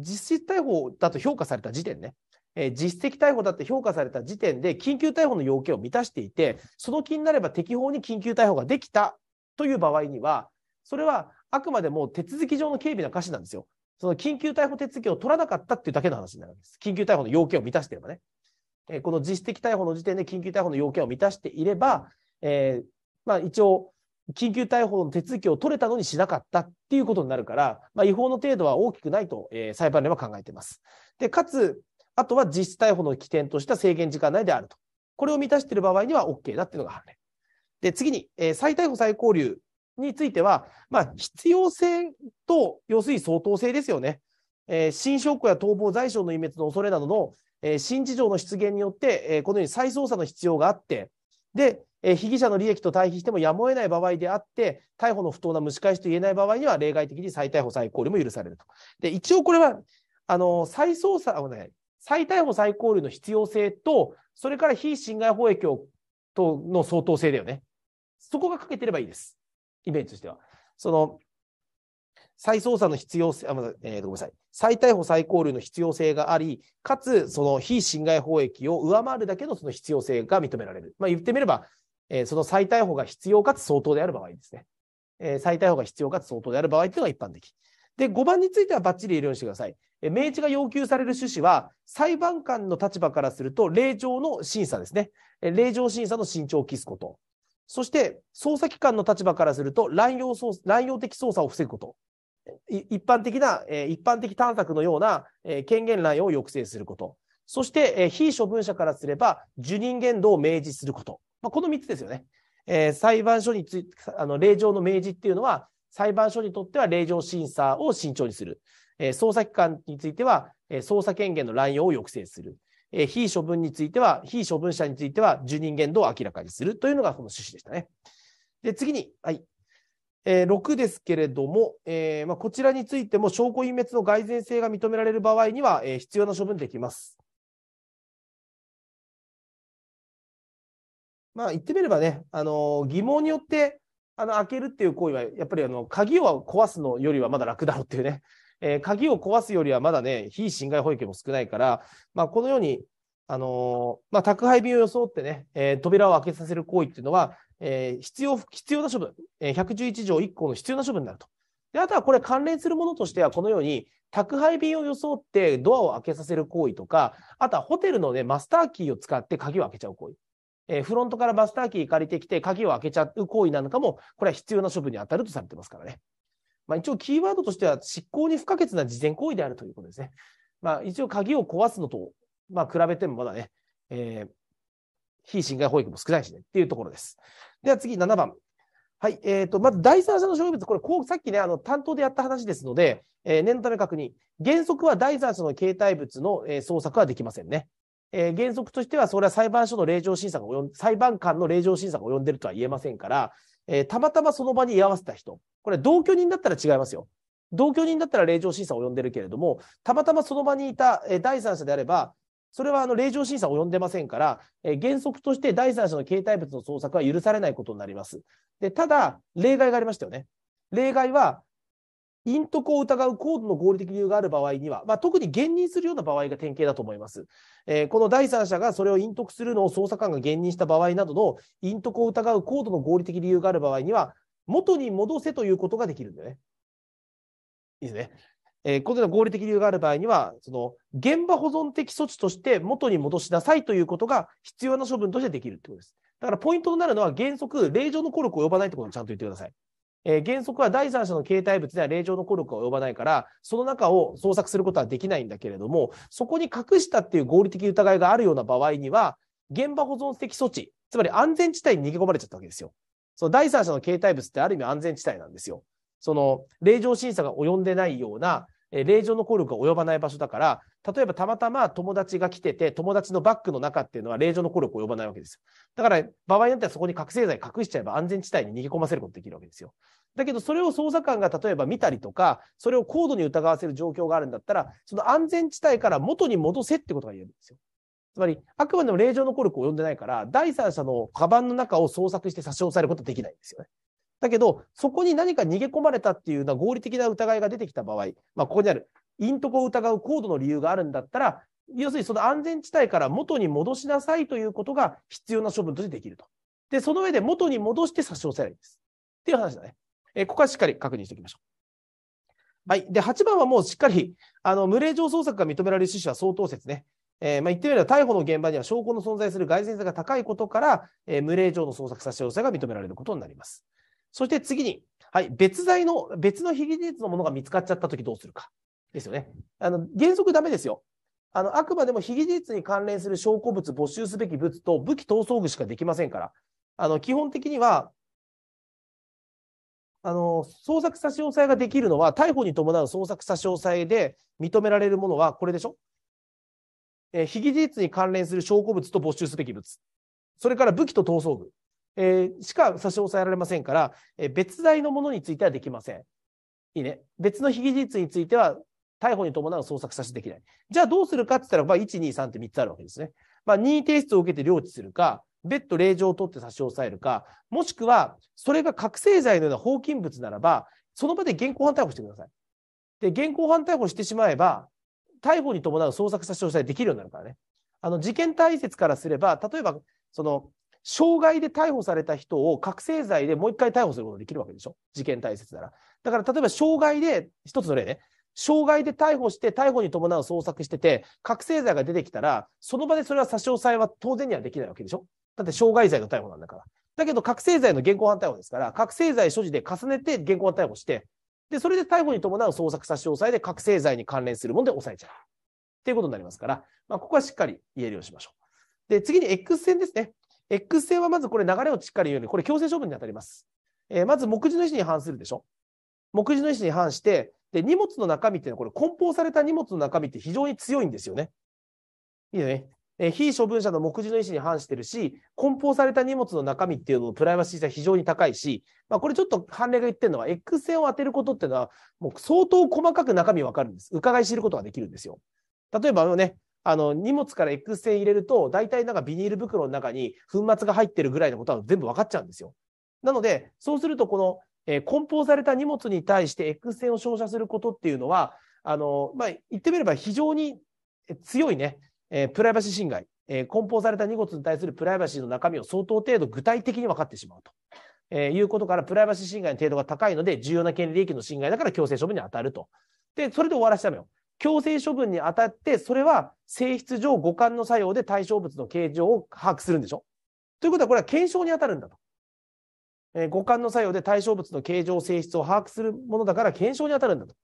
実質逮捕だと評価された時点ね、えー、実績逮捕だって評価された時点で緊急逮捕の要件を満たしていて、その気になれば適法に緊急逮捕ができたという場合には、それはあくまでも手続き上の軽微な瑕疵なんですよ。その緊急逮捕手続きを取らなかったっていうだけの話になるんです。緊急逮捕の要件を満たしてればね。えこの実質的逮捕の時点で緊急逮捕の要件を満たしていれば、えー、まあ、一応、緊急逮捕の手続きを取れたのにしなかったっていうことになるから、まあ、違法の程度は大きくないと、えー、裁判例は考えています。で、かつ、あとは実質逮捕の起点とした制限時間内であると。これを満たしている場合には OK だっていうのが判例。で、次に、えー、再逮捕、再拘留については、まあ、必要性と、要するに相当性ですよね。えー、新証拠や逃亡罪証の隠滅の恐れなどのえ新事情の出現によって、えこのように再捜査の必要があって、で、え被疑者の利益と対比してもやむを得ない場合であって、逮捕の不当な蒸し返しと言えない場合には、例外的に再逮捕、再考慮も許されると。で、一応これは、あの、再捜査をね、再逮捕、再考慮の必要性と、それから非侵害法益をとの相当性だよね。そこが欠けてればいいです。イメージとしては。その、再捜査の必要性、あえー、ごめんなさい、再逮捕、再考慮の必要性があり、かつ、その非侵害法益を上回るだけのその必要性が認められる。まあ、言ってみれば、えー、その再逮捕が必要かつ相当である場合ですね。えー、再逮捕が必要かつ相当である場合というのが一般的。で、5番についてはばっちり入れるようにしてください。えー、明示が要求される趣旨は、裁判官の立場からすると、令状の審査ですね。えー、令状審査の慎重を期すこと。そして、捜査機関の立場からすると、乱用乱用的捜査を防ぐこと。一般的な、一般的探索のような、権限欄を抑制すること。そして、非処分者からすれば、受任限度を明示すること。まあ、この三つですよね。えー、裁判所についあの、令状の明示っていうのは、裁判所にとっては令状審査を慎重にする。えー、捜査機関については、えー、捜査権限の乱用を抑制する。えー、非処分については、非処分者については、受任限度を明らかにするというのがこの趣旨でしたね。で、次に、はい。えー、6ですけれども、えー、まあ、こちらについても証拠隠滅の蓋然性が認められる場合には、えー、必要な処分できます。まあ、言ってみればね、あの疑問によってあの開けるっていう行為は、やっぱりあの鍵を壊すのよりはまだ楽だろうっていうね、え鍵を壊すよりはまだね、非侵害保育も少ないから、まあ、このようにあのまあ、宅配便を装ってね、えー、扉を開けさせる行為っていうのは、えー、必要、必要な処分、えー、111条1項の必要な処分になると。で、あとはこれ関連するものとしては、このように、宅配便を装ってドアを開けさせる行為とか、あとはホテルのね、マスターキーを使って鍵を開けちゃう行為。えー、フロントからマスターキー借りてきて鍵を開けちゃう行為なんかも、これは必要な処分に当たるとされてますからね。まあ一応キーワードとしては、執行に不可欠な事前行為であるということですね。まあ一応鍵を壊すのと、まあ比べてもまだね、えー、非侵害保育も少ないしねっていうところです。では次、7番。はい。えっ、ー、と、まず第三者の障害物、これ、こう、さっきね、あの、担当でやった話ですので、えー、念のため確認。原則は第三者の携帯物の、えー、捜索はできませんね。えー、原則としては、それは裁判所の令状審査が及ん、裁判官の令状審査が及んでるとは言えませんから、えー、たまたまその場に居合わせた人。これ、同居人だったら違いますよ。同居人だったら令状審査を及んでるけれども、たまたまその場にいた、えー、第三者であれば、それはあの令状審査を及んでませんから、え原則として第三者の携帯物の捜索は許されないことになります。でただ、例外がありましたよね。例外は、陰徳を疑う高度の合理的理由がある場合には、まあ、特に現任するような場合が典型だと思います。えー、この第三者がそれを隠匿するのを捜査官が現任した場合などの陰徳を疑う高度の合理的理由がある場合には、元に戻せということができるんだよね。いいですね。えー、このような合理的理由がある場合には、その現場保存的措置として元に戻しなさいということが必要な処分としてできるということです。だからポイントとなるのは原則、令状の効力を及ばないということをちゃんと言ってください。えー、原則は第三者の携帯物では令状の効力は及ばないから、その中を捜索することはできないんだけれども、そこに隠したっていう合理的疑いがあるような場合には、現場保存的措置、つまり安全地帯に逃げ込まれちゃったわけですよ。その第三者の携帯物ってある意味安全地帯なんですよ。その、令状審査が及んでないような、え令状の効力が及ばない場所だから、例えばたまたま友達が来てて、友達のバッグの中っていうのは令状の効力を及ばないわけですよ。だから、場合によってはそこに覚醒剤隠しちゃえば安全地帯に逃げ込ませることできるわけですよ。だけど、それを捜査官が例えば見たりとか、それを高度に疑わせる状況があるんだったら、その安全地帯から元に戻せってことが言えるんですよ。つまり、あくまでも令状の効力を及んでないから、第三者のカバンの中を捜索して差し押さえることはできないんですよね。だけど、そこに何か逃げ込まれたっていうような合理的な疑いが出てきた場合、まあ、ここにある、陰徳を疑う高度の理由があるんだったら、要するにその安全地帯から元に戻しなさいということが必要な処分としてできると。で、その上で元に戻して差し押さえるんです。っていう話だね。えー、ここはしっかり確認しておきましょう。はい。で、8番はもうしっかり、あの、無令状捜索が認められる趣旨は相当説ね。えー、まあ、言ってみれば逮捕の現場には証拠の存在する蓋然性が高いことから、えー、無令状の捜索差し押さえが認められることになります。そして次に、はい、別材の、別の非技術のものが見つかっちゃったときどうするか。ですよね。あの、原則ダメですよ。あの、あくまでも非技術に関連する証拠物、没収すべき物と武器逃走具しかできませんから。あの、基本的には、あの、捜索差し押さえができるのは、逮捕に伴う捜索差し押さえで認められるものはこれでしょえ非技術に関連する証拠物と没収すべき物。それから武器と逃走具。えー、しか差し押さえられませんから、えー、別罪のものについてはできません。いいね。別の非技術については、逮捕に伴う捜索差しできない。じゃあどうするかって言ったら、まあ、1、2、3って3つあるわけですね。まあ、任意提出を受けて領地するか、別途令状を取って差し押さえるか、もしくは、それが覚醒剤のような法金物ならば、その場で現行犯逮捕してください。で、現行犯逮捕してしまえば、逮捕に伴う捜索差し押さえできるようになるからね。あの、事件対説からすれば、例えば、その、傷害で逮捕された人を覚醒剤でもう一回逮捕することができるわけでしょ事件大切なら。だから例えば傷害で、一つの例ね。傷害で逮捕して、逮捕に伴う捜索してて、覚醒剤が出てきたら、その場でそれは差し押さえは当然にはできないわけでしょだって傷害罪の逮捕なんだから。だけど、覚醒剤の現行犯逮捕ですから、覚醒剤所持で重ねて現行犯逮捕して、で、それで逮捕に伴う捜索差し押さえで覚醒剤に関連するもので押さえちゃう。っていうことになりますから、まあ、ここはしっかり言えるようにしましょう。で、次に X 線ですね。X 線はまずこれ流れをしっかり言うように、これ強制処分に当たります。えー、まず目次の意思に反するでしょ。目次の意思に反して、で荷物の中身っていうのは、これ、梱包された荷物の中身って非常に強いんですよね。いいよね。えー、非処分者の目次の意思に反してるし、梱包された荷物の中身っていうののプライバシー性は非常に高いし、まあ、これちょっと判例が言ってるのは、X 線を当てることっていうのは、もう相当細かく中身分かるんです。伺い知ることができるんですよ。例えばあのね、あの、荷物から X 線入れると、大体なんかビニール袋の中に粉末が入ってるぐらいのことは全部分かっちゃうんですよ。なので、そうすると、この、えー、梱包された荷物に対して X 線を照射することっていうのは、あの、まあ、言ってみれば非常に強いね、えー、プライバシー侵害、えー、梱包された荷物に対するプライバシーの中身を相当程度具体的に分かってしまうと。えいうことから、プライバシー侵害の程度が高いので、重要な権利益の侵害だから強制処分に当たると。で、それで終わらせたのよ。強制処分にあたって、それは性質上五感の作用で対象物の形状を把握するんでしょということは、これは検証に当たるんだと。えー、五感の作用で対象物の形状、性質を把握するものだから検証に当たるんだと。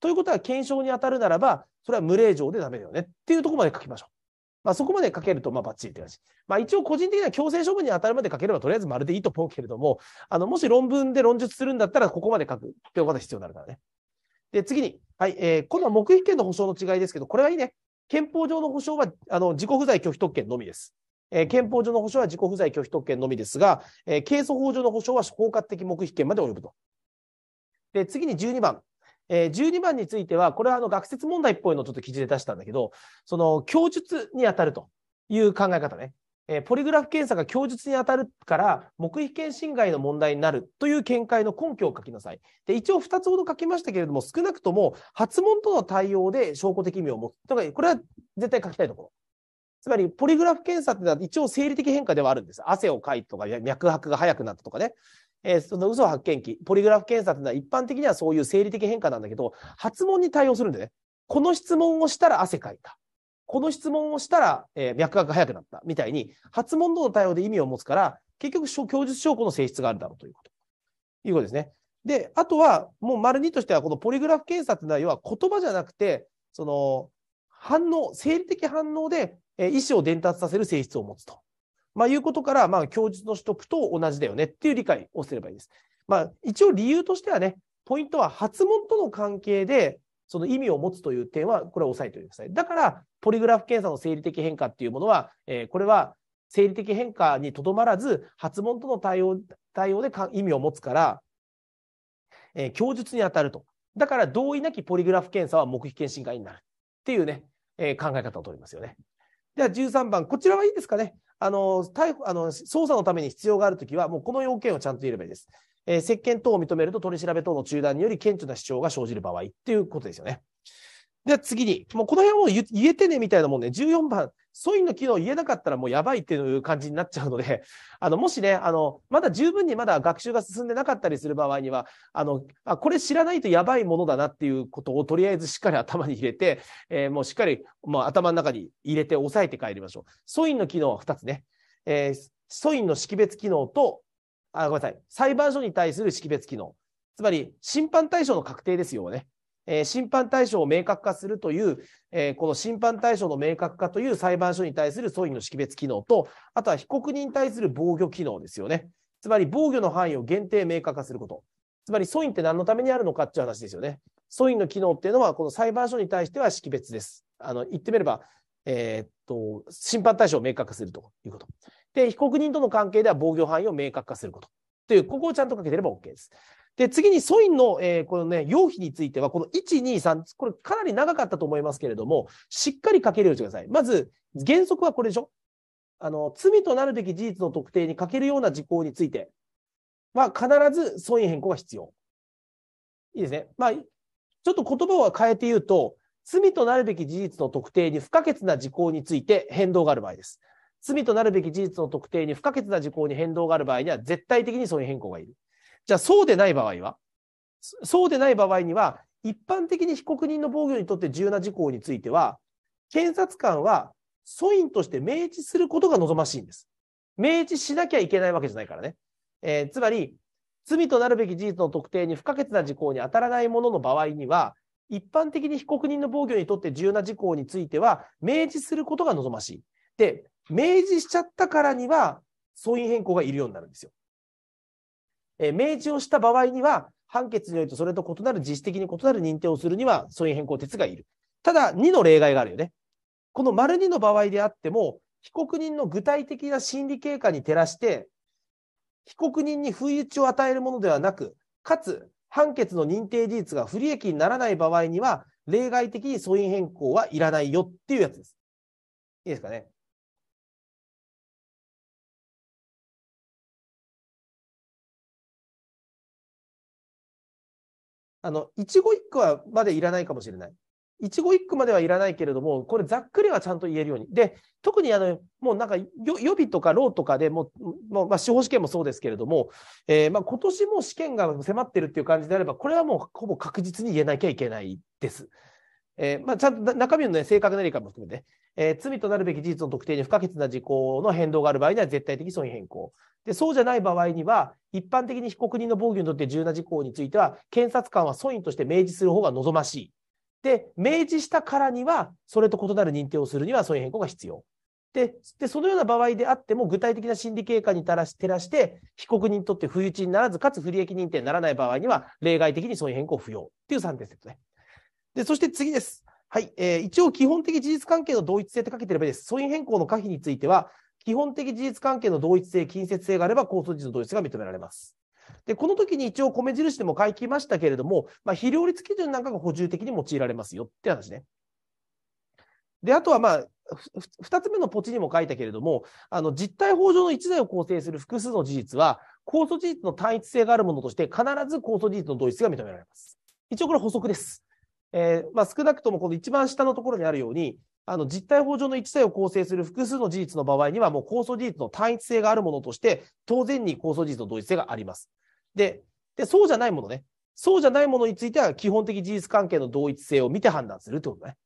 ということは、検証に当たるならば、それは無礼状でダメだよねっていうところまで書きましょう。まあ、そこまで書けると、まあ、バッチリって感じ。まあ、一応個人的には強制処分に当たるまで書ければ、とりあえず丸でいいと思うけれども、あの、もし論文で論述するんだったら、ここまで書くってことが必要になるからね。で、次に、はい、えー、今度は目秘権の保障の違いですけど、これはいいね。憲法上の保障は、あの、自己不在拒否特権のみです。えー、憲法上の保障は自己不在拒否特権のみですが、えー、刑訴法上の保障は包括的目的権まで及ぶと。で、次に12番。えー、12番については、これはあの学説問題っぽいのをちょっと記事で出したんだけど、その供述に当たるという考え方ね。えポリグラフ検査が供述に当たるから黙秘権侵害の問題になるという見解の根拠を書きなさい。で一応二つほど書きましたけれども少なくとも発問との対応で証拠的意味を持つとかこれは絶対書きたいところ。つまりポリグラフ検査ってのは一応生理的変化ではあるんです。汗をかいとか脈拍が早くなったとかね。えー、その嘘発見器、ポリグラフ検査ってのは一般的にはそういう生理的変化なんだけど、発問に対応するんでね。この質問をしたら汗かいた。この質問をしたら、えー、脈拍が速くなったみたいに、発問度の対応で意味を持つから、結局、供述証拠の性質があるだろうということ。いうことですね。で、あとは、もう丸2としては、このポリグラフ検査というのは、要は言葉じゃなくて、その、反応、生理的反応で、えー、意思を伝達させる性質を持つと。まあ、いうことから、まあ、供述の取得と同じだよねっていう理解をすればいいです。まあ、一応理由としてはね、ポイントは発問との関係で、その意味を持つという点は、これは押さえておいてください。だから、ポリグラフ検査の生理的変化っていうものは、えー、これは生理的変化にとどまらず、発問との対応対応で意味を持つから、えー、供述に当たると。だから同意なきポリグラフ検査は黙秘権侵害になるっていうね、えー、考え方をとりますよね。では13番、こちらはいいですかね。あの逮捕あの捜査のために必要があるときは、もうこの要件をちゃんと言ればいいです。えー、接見等を認めると取り調べ等の中断により顕著な主張が生じる場合っていうことですよね。では次に、もうこの辺を言えてねみたいなもんね、14番、ソインの機能言えなかったらもうやばいっていう感じになっちゃうので、あの、もしね、あの、まだ十分にまだ学習が進んでなかったりする場合には、あの、あ、これ知らないとやばいものだなっていうことをとりあえずしっかり頭に入れて、えー、もうしっかり、もう頭の中に入れて押さえて帰りましょう。ソインの機能は2つね。えー、ソインの識別機能と、あ、ごめんなさい。裁判所に対する識別機能。つまり、審判対象の確定ですよね。えー、審判対象を明確化するという、えー、この審判対象の明確化という裁判所に対する訴因の識別機能と、あとは被告人に対する防御機能ですよね。つまり防御の範囲を限定明確化すること。つまり訴因って何のためにあるのかっていう話ですよね。訴因の機能っていうのは、この裁判所に対しては識別です。あの言ってみれば、えー、っと、審判対象を明確化するということ。で、被告人との関係では防御範囲を明確化すること。という、ここをちゃんとかけてれば OK です。で、次にソインの、えー、このね、用費については、この1、2、3、これかなり長かったと思いますけれども、しっかり書けるようにしてください。まず、原則はこれでしょあの、罪となるべき事実の特定に書けるような事項については、必ずソイン変更が必要。いいですね。まあ、ちょっと言葉を変えて言うと、罪となるべき事実の特定に不可欠な事項について変動がある場合です。罪となるべき事実の特定に不可欠な事項に変動がある場合には、絶対的にソイン変更がいる。じゃあそうでない場合はそうでない場合には、一般的に被告人の防御にとって重要な事項については、検察官は素因として明示することが望ましいんです。明示しなきゃいけないわけじゃないからね。えー、つまり、罪となるべき事実の特定に不可欠な事項に当たらないものの場合には、一般的に被告人の防御にとって重要な事項については、明示することが望ましい。で、明示しちゃったからには、素因変更がいるようになるんですよ。え明示をした場合には、判決によるとそれと異なる実質的に異なる認定をするには、素因変更鉄がいる。ただ、2の例外があるよね。この丸2の場合であっても、被告人の具体的な心理経過に照らして、被告人に不意打ちを与えるものではなく、かつ判決の認定事実が不利益にならない場合には、例外的に素因変更はいらないよっていうやつです。いいですかね。あの、一語一句はまでいらないかもしれない。一語一句まではいらないけれども、これざっくりはちゃんと言えるように。で、特にあの、もうなんか予備とかローとかでもう、もうまあ、司法試験もそうですけれども、えー、まあ今年も試験が迫ってるっていう感じであれば、これはもうほぼ確実に言えなきゃいけないです。えー、まあちゃんと中身のね、正確な理解も含めて、えー、罪となるべき事実の特定に不可欠な事項の変動がある場合には絶対的損益変更。で、そうじゃない場合には、一般的に被告人の防御にとって重要な事項については、検察官は損益として明示する方が望ましい。で、明示したからには、それと異なる認定をするには損益変更が必要。でで、そのような場合であっても、具体的な心理経過に照らし照らして、被告人にとって不意打ちにならず、かつ不利益認定にならない場合には、例外的に損益変更不要っていう3点セットね。で、そして次です。はい、えー、一応基本的事実関係の同一性って書けてればいいです。素因変更の可否については、基本的事実関係の同一性、近接性があれば、構想事実の同一性が認められます。で、この時に一応米印でも書きましたけれども、まあ、非両立基準なんかが補充的に用いられますよって話ね。で、あとはまあ、二つ目のポチにも書いたけれども、あの実態法上の一台を構成する複数の事実は、控訴事実の単一性があるものとして、必ず控訴事実の同一性が認められます。一応これ補足です。えー、まあ、少なくともこの一番下のところにあるように、あの実態法上の一性を構成する複数の事実の場合には、もう構想事実の単一性があるものとして、当然に構想事実の同一性があります。で、でそうじゃないものね。そうじゃないものについては、基本的事実関係の同一性を見て判断するということね。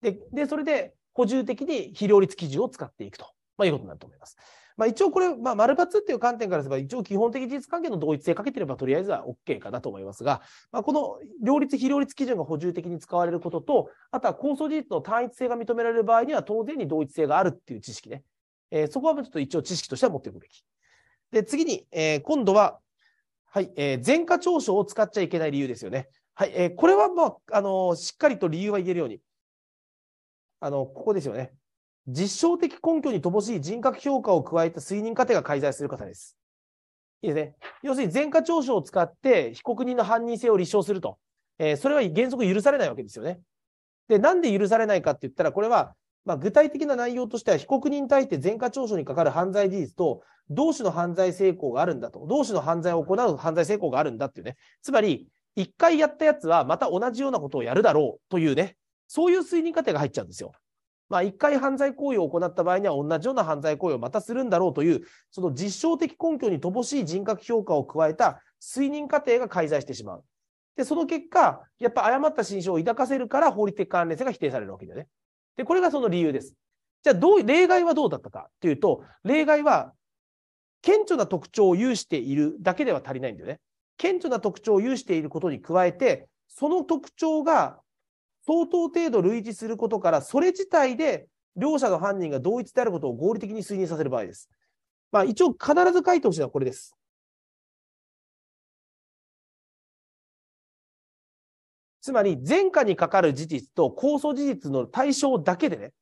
で、でそれで補充的に非両立基準を使っていくと、まあ、いうことになると思います。まあ、一応これ、まあ、丸抜っていう観点からすれば、一応基本的事実関係の同一性かけてれば、とりあえずは OK かなと思いますが、まあ、この両立、非両立基準が補充的に使われることと、あとは構想事実の単一性が認められる場合には、当然に同一性があるっていう知識ね。えー、そこはちょっと一応知識としては持っておくべき。で、次に、えー、今度は、はい、えー、前科調書を使っちゃいけない理由ですよね。はい、えー、これは、まあ、あのー、しっかりと理由は言えるように。あの、ここですよね。実証的根拠に乏しい人格評価を加えた推認過程が介在する方です。いいですね。要するに前科調書を使って被告人の犯人性を立証すると。えー、それは原則許されないわけですよね。で、なんで許されないかって言ったら、これは、まあ、具体的な内容としては、被告人に対して前科調書にかかる犯罪事実と、同種の犯罪成功があるんだと、同種の犯罪を行う犯罪成功があるんだっていうね。つまり、一回やったやつはまた同じようなことをやるだろうというね、そういう推認過程が入っちゃうんですよ。まあ、一回犯罪行為を行った場合には同じような犯罪行為をまたするんだろうというその実証的根拠に乏しい人格評価を加えた推認過程が介在してしまう。で、その結果、やっぱ誤った心象を抱かせるから法律的関連性が否定されるわけだよね。で、これがその理由です。じゃあどう、例外はどうだったかというと、例外は顕著な特徴を有しているだけでは足りないんだよね。顕著な特徴を有していることに加えて、その特徴が相当程度類似することから、それ自体で両者の犯人が同一であることを合理的に推認させる場合です。まあ、一応必ず書いてほしいのはこれです。つまり、前科にかかる事実と控訴事実の対象だけでね、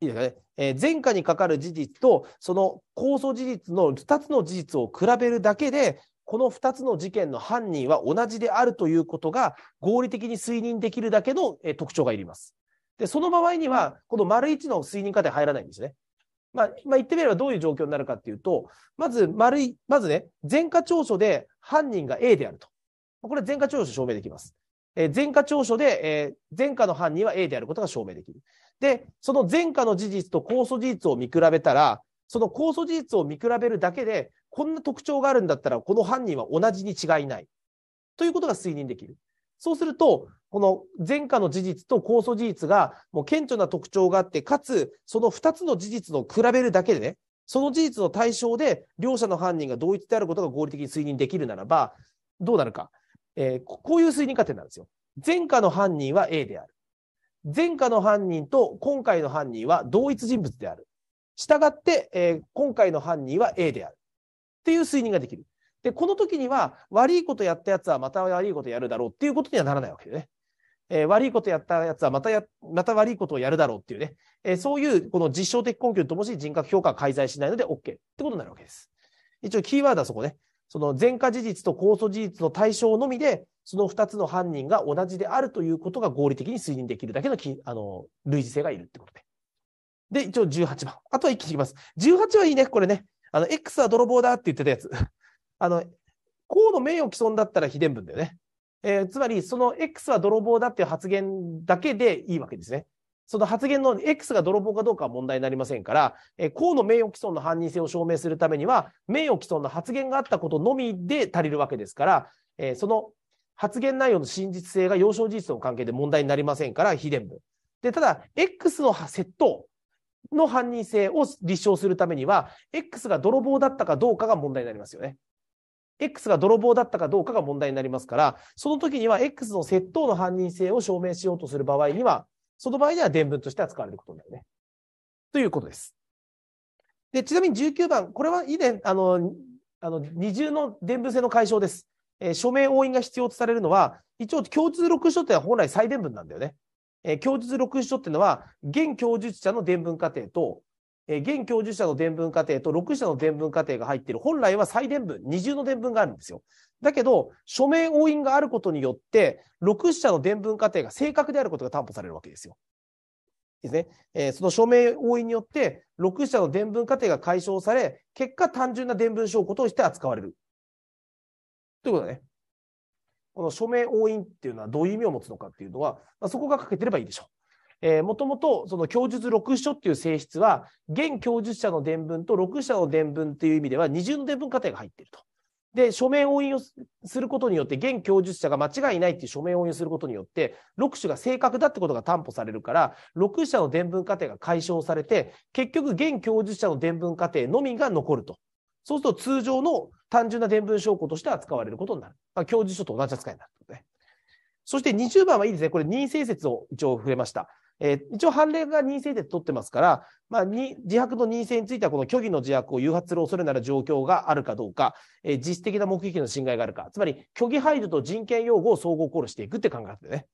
いいですかね、えー、前科にかかる事実と、その控訴事実の2つの事実を比べるだけで、この二つの事件の犯人は同じであるということが合理的に推認できるだけの特徴がいります。で、その場合には、この丸一の推認過程入らないんですね。まあ、まあ、言ってみればどういう状況になるかっていうと、まず丸い、まずね、前科調書で犯人が A であると。これ前科調書証明できます。えー、前科調書で、えー、前科の犯人は A であることが証明できる。で、その前科の事実と控訴事実を見比べたら、その控訴事実を見比べるだけで、こんな特徴があるんだったら、この犯人は同じに違いない。ということが推認できる。そうすると、この前科の事実と控訴事実がもう顕著な特徴があって、かつその2つの事実の比べるだけでね、その事実の対象で両者の犯人が同一であることが合理的に推認できるならば、どうなるか。えー、こういう推認過程なんですよ。前科の犯人は A である。前科の犯人と今回の犯人は同一人物である。したがって、えー、今回の犯人は A である。っていう推認ができる。で、この時には悪いことやったやつはまた悪いことやるだろうっていうことにはならないわけでね。えー、悪いことやったやつはまたや、また悪いことをやるだろうっていうね。えー、そういうこの実証的根拠ともし人格評価は介在しないので OK ってことになるわけです。一応キーワードはそこね。その前科事実と控訴事実の対象のみで、その二つの犯人が同じであるということが合理的に推認できるだけのきあの類似性がいるってことで。で、一応18番。あとは一気にいきます。18はいいね、これね。あの、X は泥棒だって言ってたやつ。あの、公の名誉毀損だったら非伝文だよね。えー、つまり、その X は泥棒だっていう発言だけでいいわけですね。その発言の X が泥棒かどうかは問題になりませんから、えー、公の名誉毀損の犯人性を証明するためには、名誉毀損の発言があったことのみで足りるわけですから、えー、その発言内容の真実性が幼少事実の関係で問題になりませんから、非伝文。で、ただ、X の窃盗、の犯人性を立証するためには、X が泥棒だったかどうかが問題になりますよね。X が泥棒だったかどうかが問題になりますから、その時には X の窃盗の犯人性を証明しようとする場合には、その場合には伝聞として扱われることになるね。ということです。で、ちなみに19番、これは以前、あの、あの二重の伝聞性の解消です。えー、署名押印が必要とされるのは、一応共通録書ってのは本来再伝聞なんだよね。えー、供述録書っていうのは、現供述者の伝聞過程と、えー、現供述者の伝聞過程と、録詞者の伝聞過程が入っている、本来は再伝聞、二重の伝聞があるんですよ。だけど、署名押印があることによって、録詞者の伝聞過程が正確であることが担保されるわけですよ。ですね。えー、その署名押印によって、録詞者の伝聞過程が解消され、結果単純な伝聞証拠として扱われる。ということだね。この署名押印っていうのはどういう意味を持つのかっていうのは、まあ、そこが書けてればいいでしょう。えもともとその供述録書っていう性質は、現供述者の伝聞と録者の伝聞っていう意味では二重の伝聞過程が入っていると。で、署名押印をすることによって、現供述者が間違いないっていう署名押印をすることによって、六種が正確だってことが担保されるから、6者の伝聞過程が解消されて、結局、現供述者の伝聞過程のみが残るとそうすると通常の単純な伝文証拠として扱われることになる。まあ、教授書と同じ扱いになると、ね。そして20番はいいですね。これ任性説を一応触れました。えー、一応判例が任性説取ってますから、まあ、に自白の任性についてはこの虚偽の自白を誘発する恐れのある状況があるかどうか、えー、実質的な目撃の侵害があるか、つまり虚偽排除と人権擁護を総合考慮していくって考え方でね。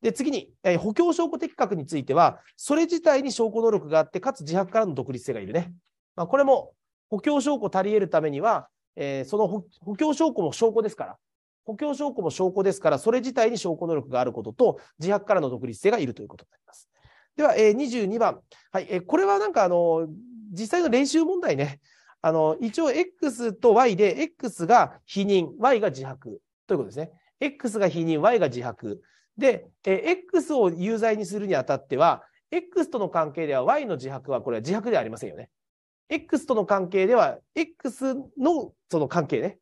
で次に、えー、補強証拠的確については、それ自体に証拠能力があって、かつ自白からの独立性がいるね。まあ、これも補強証拠足り得るためには、えー、その補強証拠も証拠ですから、補強証拠も証拠ですから、それ自体に証拠能力があることと、自白からの独立性がいるということになります。では、えー、22番。はい、えー、これはなんか、あの、実際の練習問題ね。あの、一応 X と Y で、X が否認、Y が自白ということですね。X が否認、Y が自白。で、えー、X を有罪にするにあたっては、X との関係では Y の自白は、これは自白ではありませんよね。X との関係では、X のその関係ね。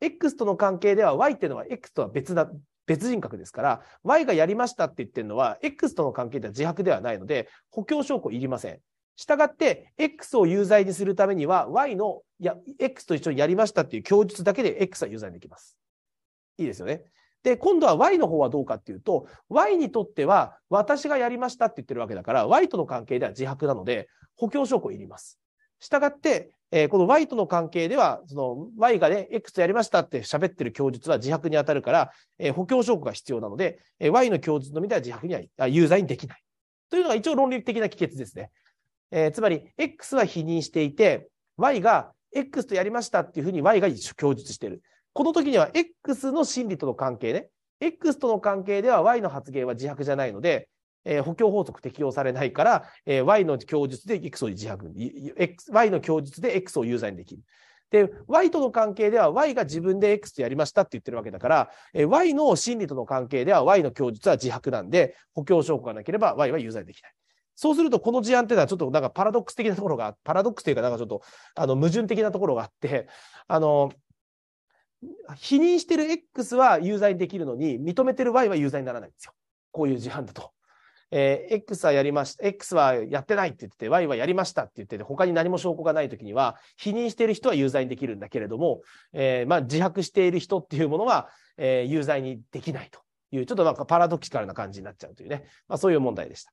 X との関係では Y っていうのは X とは別な、別人格ですから、Y がやりましたって言ってるのは、X との関係では自白ではないので、補強証拠いりません。したがって、X を有罪にするためには、Y の、いや、X と一緒にやりましたっていう供述だけで X は有罪にできます。いいですよね。で、今度は Y の方はどうかっていうと、Y にとっては、私がやりましたって言ってるわけだから、Y との関係では自白なので、補強証拠いります。したがって、えー、この Y との関係では、その Y がね、X やりましたって喋ってる供述は自白に当たるから、えー、補強証拠が必要なので、えー、Y の供述のみでは自白にはあ有罪にできない。というのが一応論理的な帰結ですね。えー、つまり、X は否認していて、Y が X とやりましたっていうふうに Y が供述している。この時には X の心理との関係ね。X との関係では Y の発言は自白じゃないので、えー、補強法則適用されないから、えー、Y の供述で X を自白、Y の供述で X を有罪にできる。で、Y との関係では Y が自分で X とやりましたって言ってるわけだから、えー、Y の心理との関係では Y の供述は自白なんで、補強証拠がなければ Y は有罪できない。そうすると、この事案っていうのは、ちょっとなんかパラドックス的なところが、パラドックスというか、なんかちょっと、あの、矛盾的なところがあって、あの、否認してる X は有罪にできるのに、認めてる Y は有罪にならないんですよ。こういう事案だと。えー、X はやりました、X はやってないって言ってて、Y はやりましたって言ってて、他に何も証拠がないときには、否認している人は有罪にできるんだけれども、えー、まあ、自白している人っていうものは、えー、有罪にできないという、ちょっとなんかパラドキカルな感じになっちゃうというね、まあ、そういう問題でした。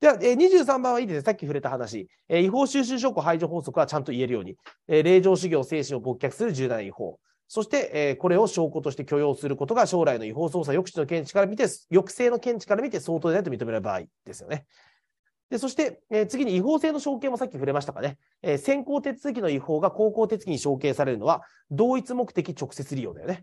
では、えー、23番はいいですね。さっき触れた話、え違法収集証拠排除法則はちゃんと言えるように、え令状修行精神を勃却する重大違法。そして、えー、これを証拠として許容することが将来の違法捜査抑止の見地から見て、抑制の見地から見て相当でないと認める場合ですよね。でそして、えー、次に違法性の承継もさっき触れましたかね、えー、先行手続きの違法が後行手続きに承継されるのは、同一目的直接利用だよね。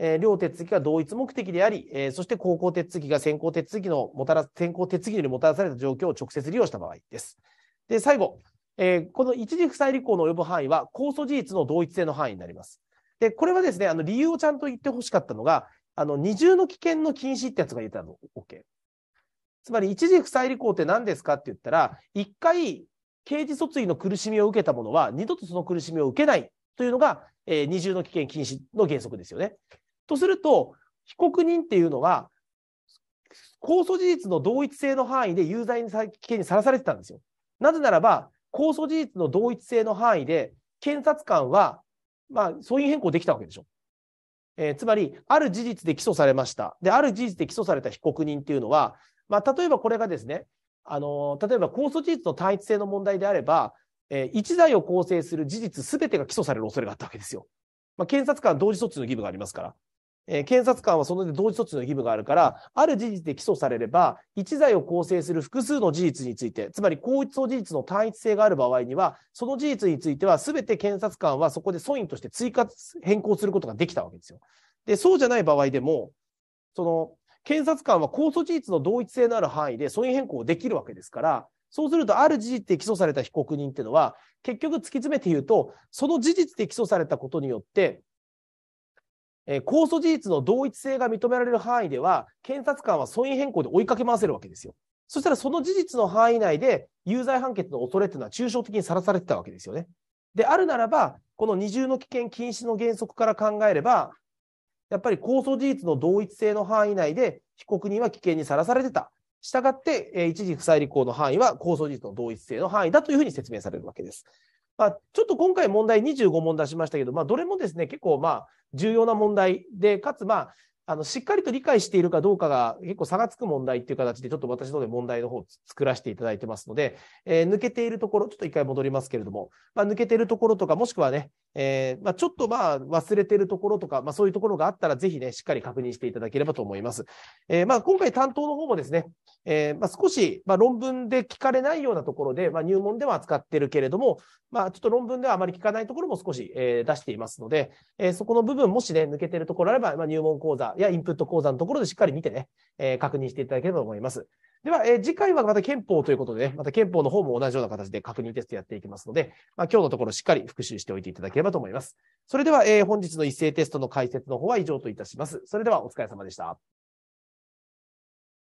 えー、両手続きが同一目的であり、えー、そして後行手続きが先行手続きのもたら先行手続きにもたらされた状況を直接利用した場合です。で、最後、えー、この一時負債履行の及ぶ範囲は、控訴事実の同一性の範囲になります。で、これはですね、あの理由をちゃんと言ってほしかったのが、あの二重の危険の禁止ってやつが言ったの OK。つまり一時不再履行って何ですかって言ったら、一回刑事訴追の苦しみを受けた者は二度とその苦しみを受けないというのが、えー、二重の危険禁止の原則ですよね。とすると、被告人っていうのは、控訴事実の同一性の範囲で有罪に危険にさらされてたんですよ。なぜならば、控訴事実の同一性の範囲で、検察官はまあ、総員変更できたわけでしょ。えー、つまり、ある事実で起訴されました。で、ある事実で起訴された被告人っていうのは、まあ、例えばこれがですね、あのー、例えば控訴事実の単一性の問題であれば、えー、一罪を構成する事実すべてが起訴される恐れがあったわけですよ。まあ、検察官同時措置の義務がありますから。えー、検察官はその同時措置の義務があるから、ある事実で起訴されれば、一罪を構成する複数の事実について、つまり公の事実の単一性がある場合には、その事実については、すべて検察官はそこで訴因として追加、変更することができたわけですよ。で、そうじゃない場合でも、その、検察官は公訴事実の同一性のある範囲で訴因変更できるわけですから、そうすると、ある事実で起訴された被告人っていうのは、結局突き詰めて言うと、その事実で起訴されたことによって、えー、控訴事実の同一性が認められる範囲では、検察官は損意変更で追いかけ回せるわけですよ。そしたらその事実の範囲内で有罪判決の恐れというのは抽象的にさらされてたわけですよね。であるならば、この二重の危険禁止の原則から考えれば、やっぱり控訴事実の同一性の範囲内で被告人は危険にさらされてた。したがって、えー、一時不再履行の範囲は控訴事実の同一性の範囲だというふうに説明されるわけです。まあ、ちょっと今回問題25問出しましたけど、まあ、どれもですね、結構まあ重要な問題で、かつまああの、しっかりと理解しているかどうかが結構差がつく問題っていう形で、ちょっと私ので問題の方を作らせていただいてますので、えー、抜けているところ、ちょっと一回戻りますけれども、まあ、抜けているところとか、もしくはね、えー、まあ、ちょっとまあ忘れてるところとか、まあ、そういうところがあったら、ぜひね、しっかり確認していただければと思います。えー、まあ、今回担当の方もですね、えー、まあ、少し、まあ、論文で聞かれないようなところで、まあ、入門では扱ってるけれども、まあ、ちょっと論文ではあまり聞かないところも少し、えー、出していますので、えー、そこの部分、もしね、抜けているところあれば、まあ、入門講座、やインプット講座のところでしっかり見てね、えー、確認していただければと思います。では、えー、次回はまた憲法ということで、ね、また憲法の方も同じような形で確認テストやっていきますので、まあ、今日のところしっかり復習しておいていただければと思います。それでは、えー、本日の一斉テストの解説の方は以上といたします。それではお疲れ様でした。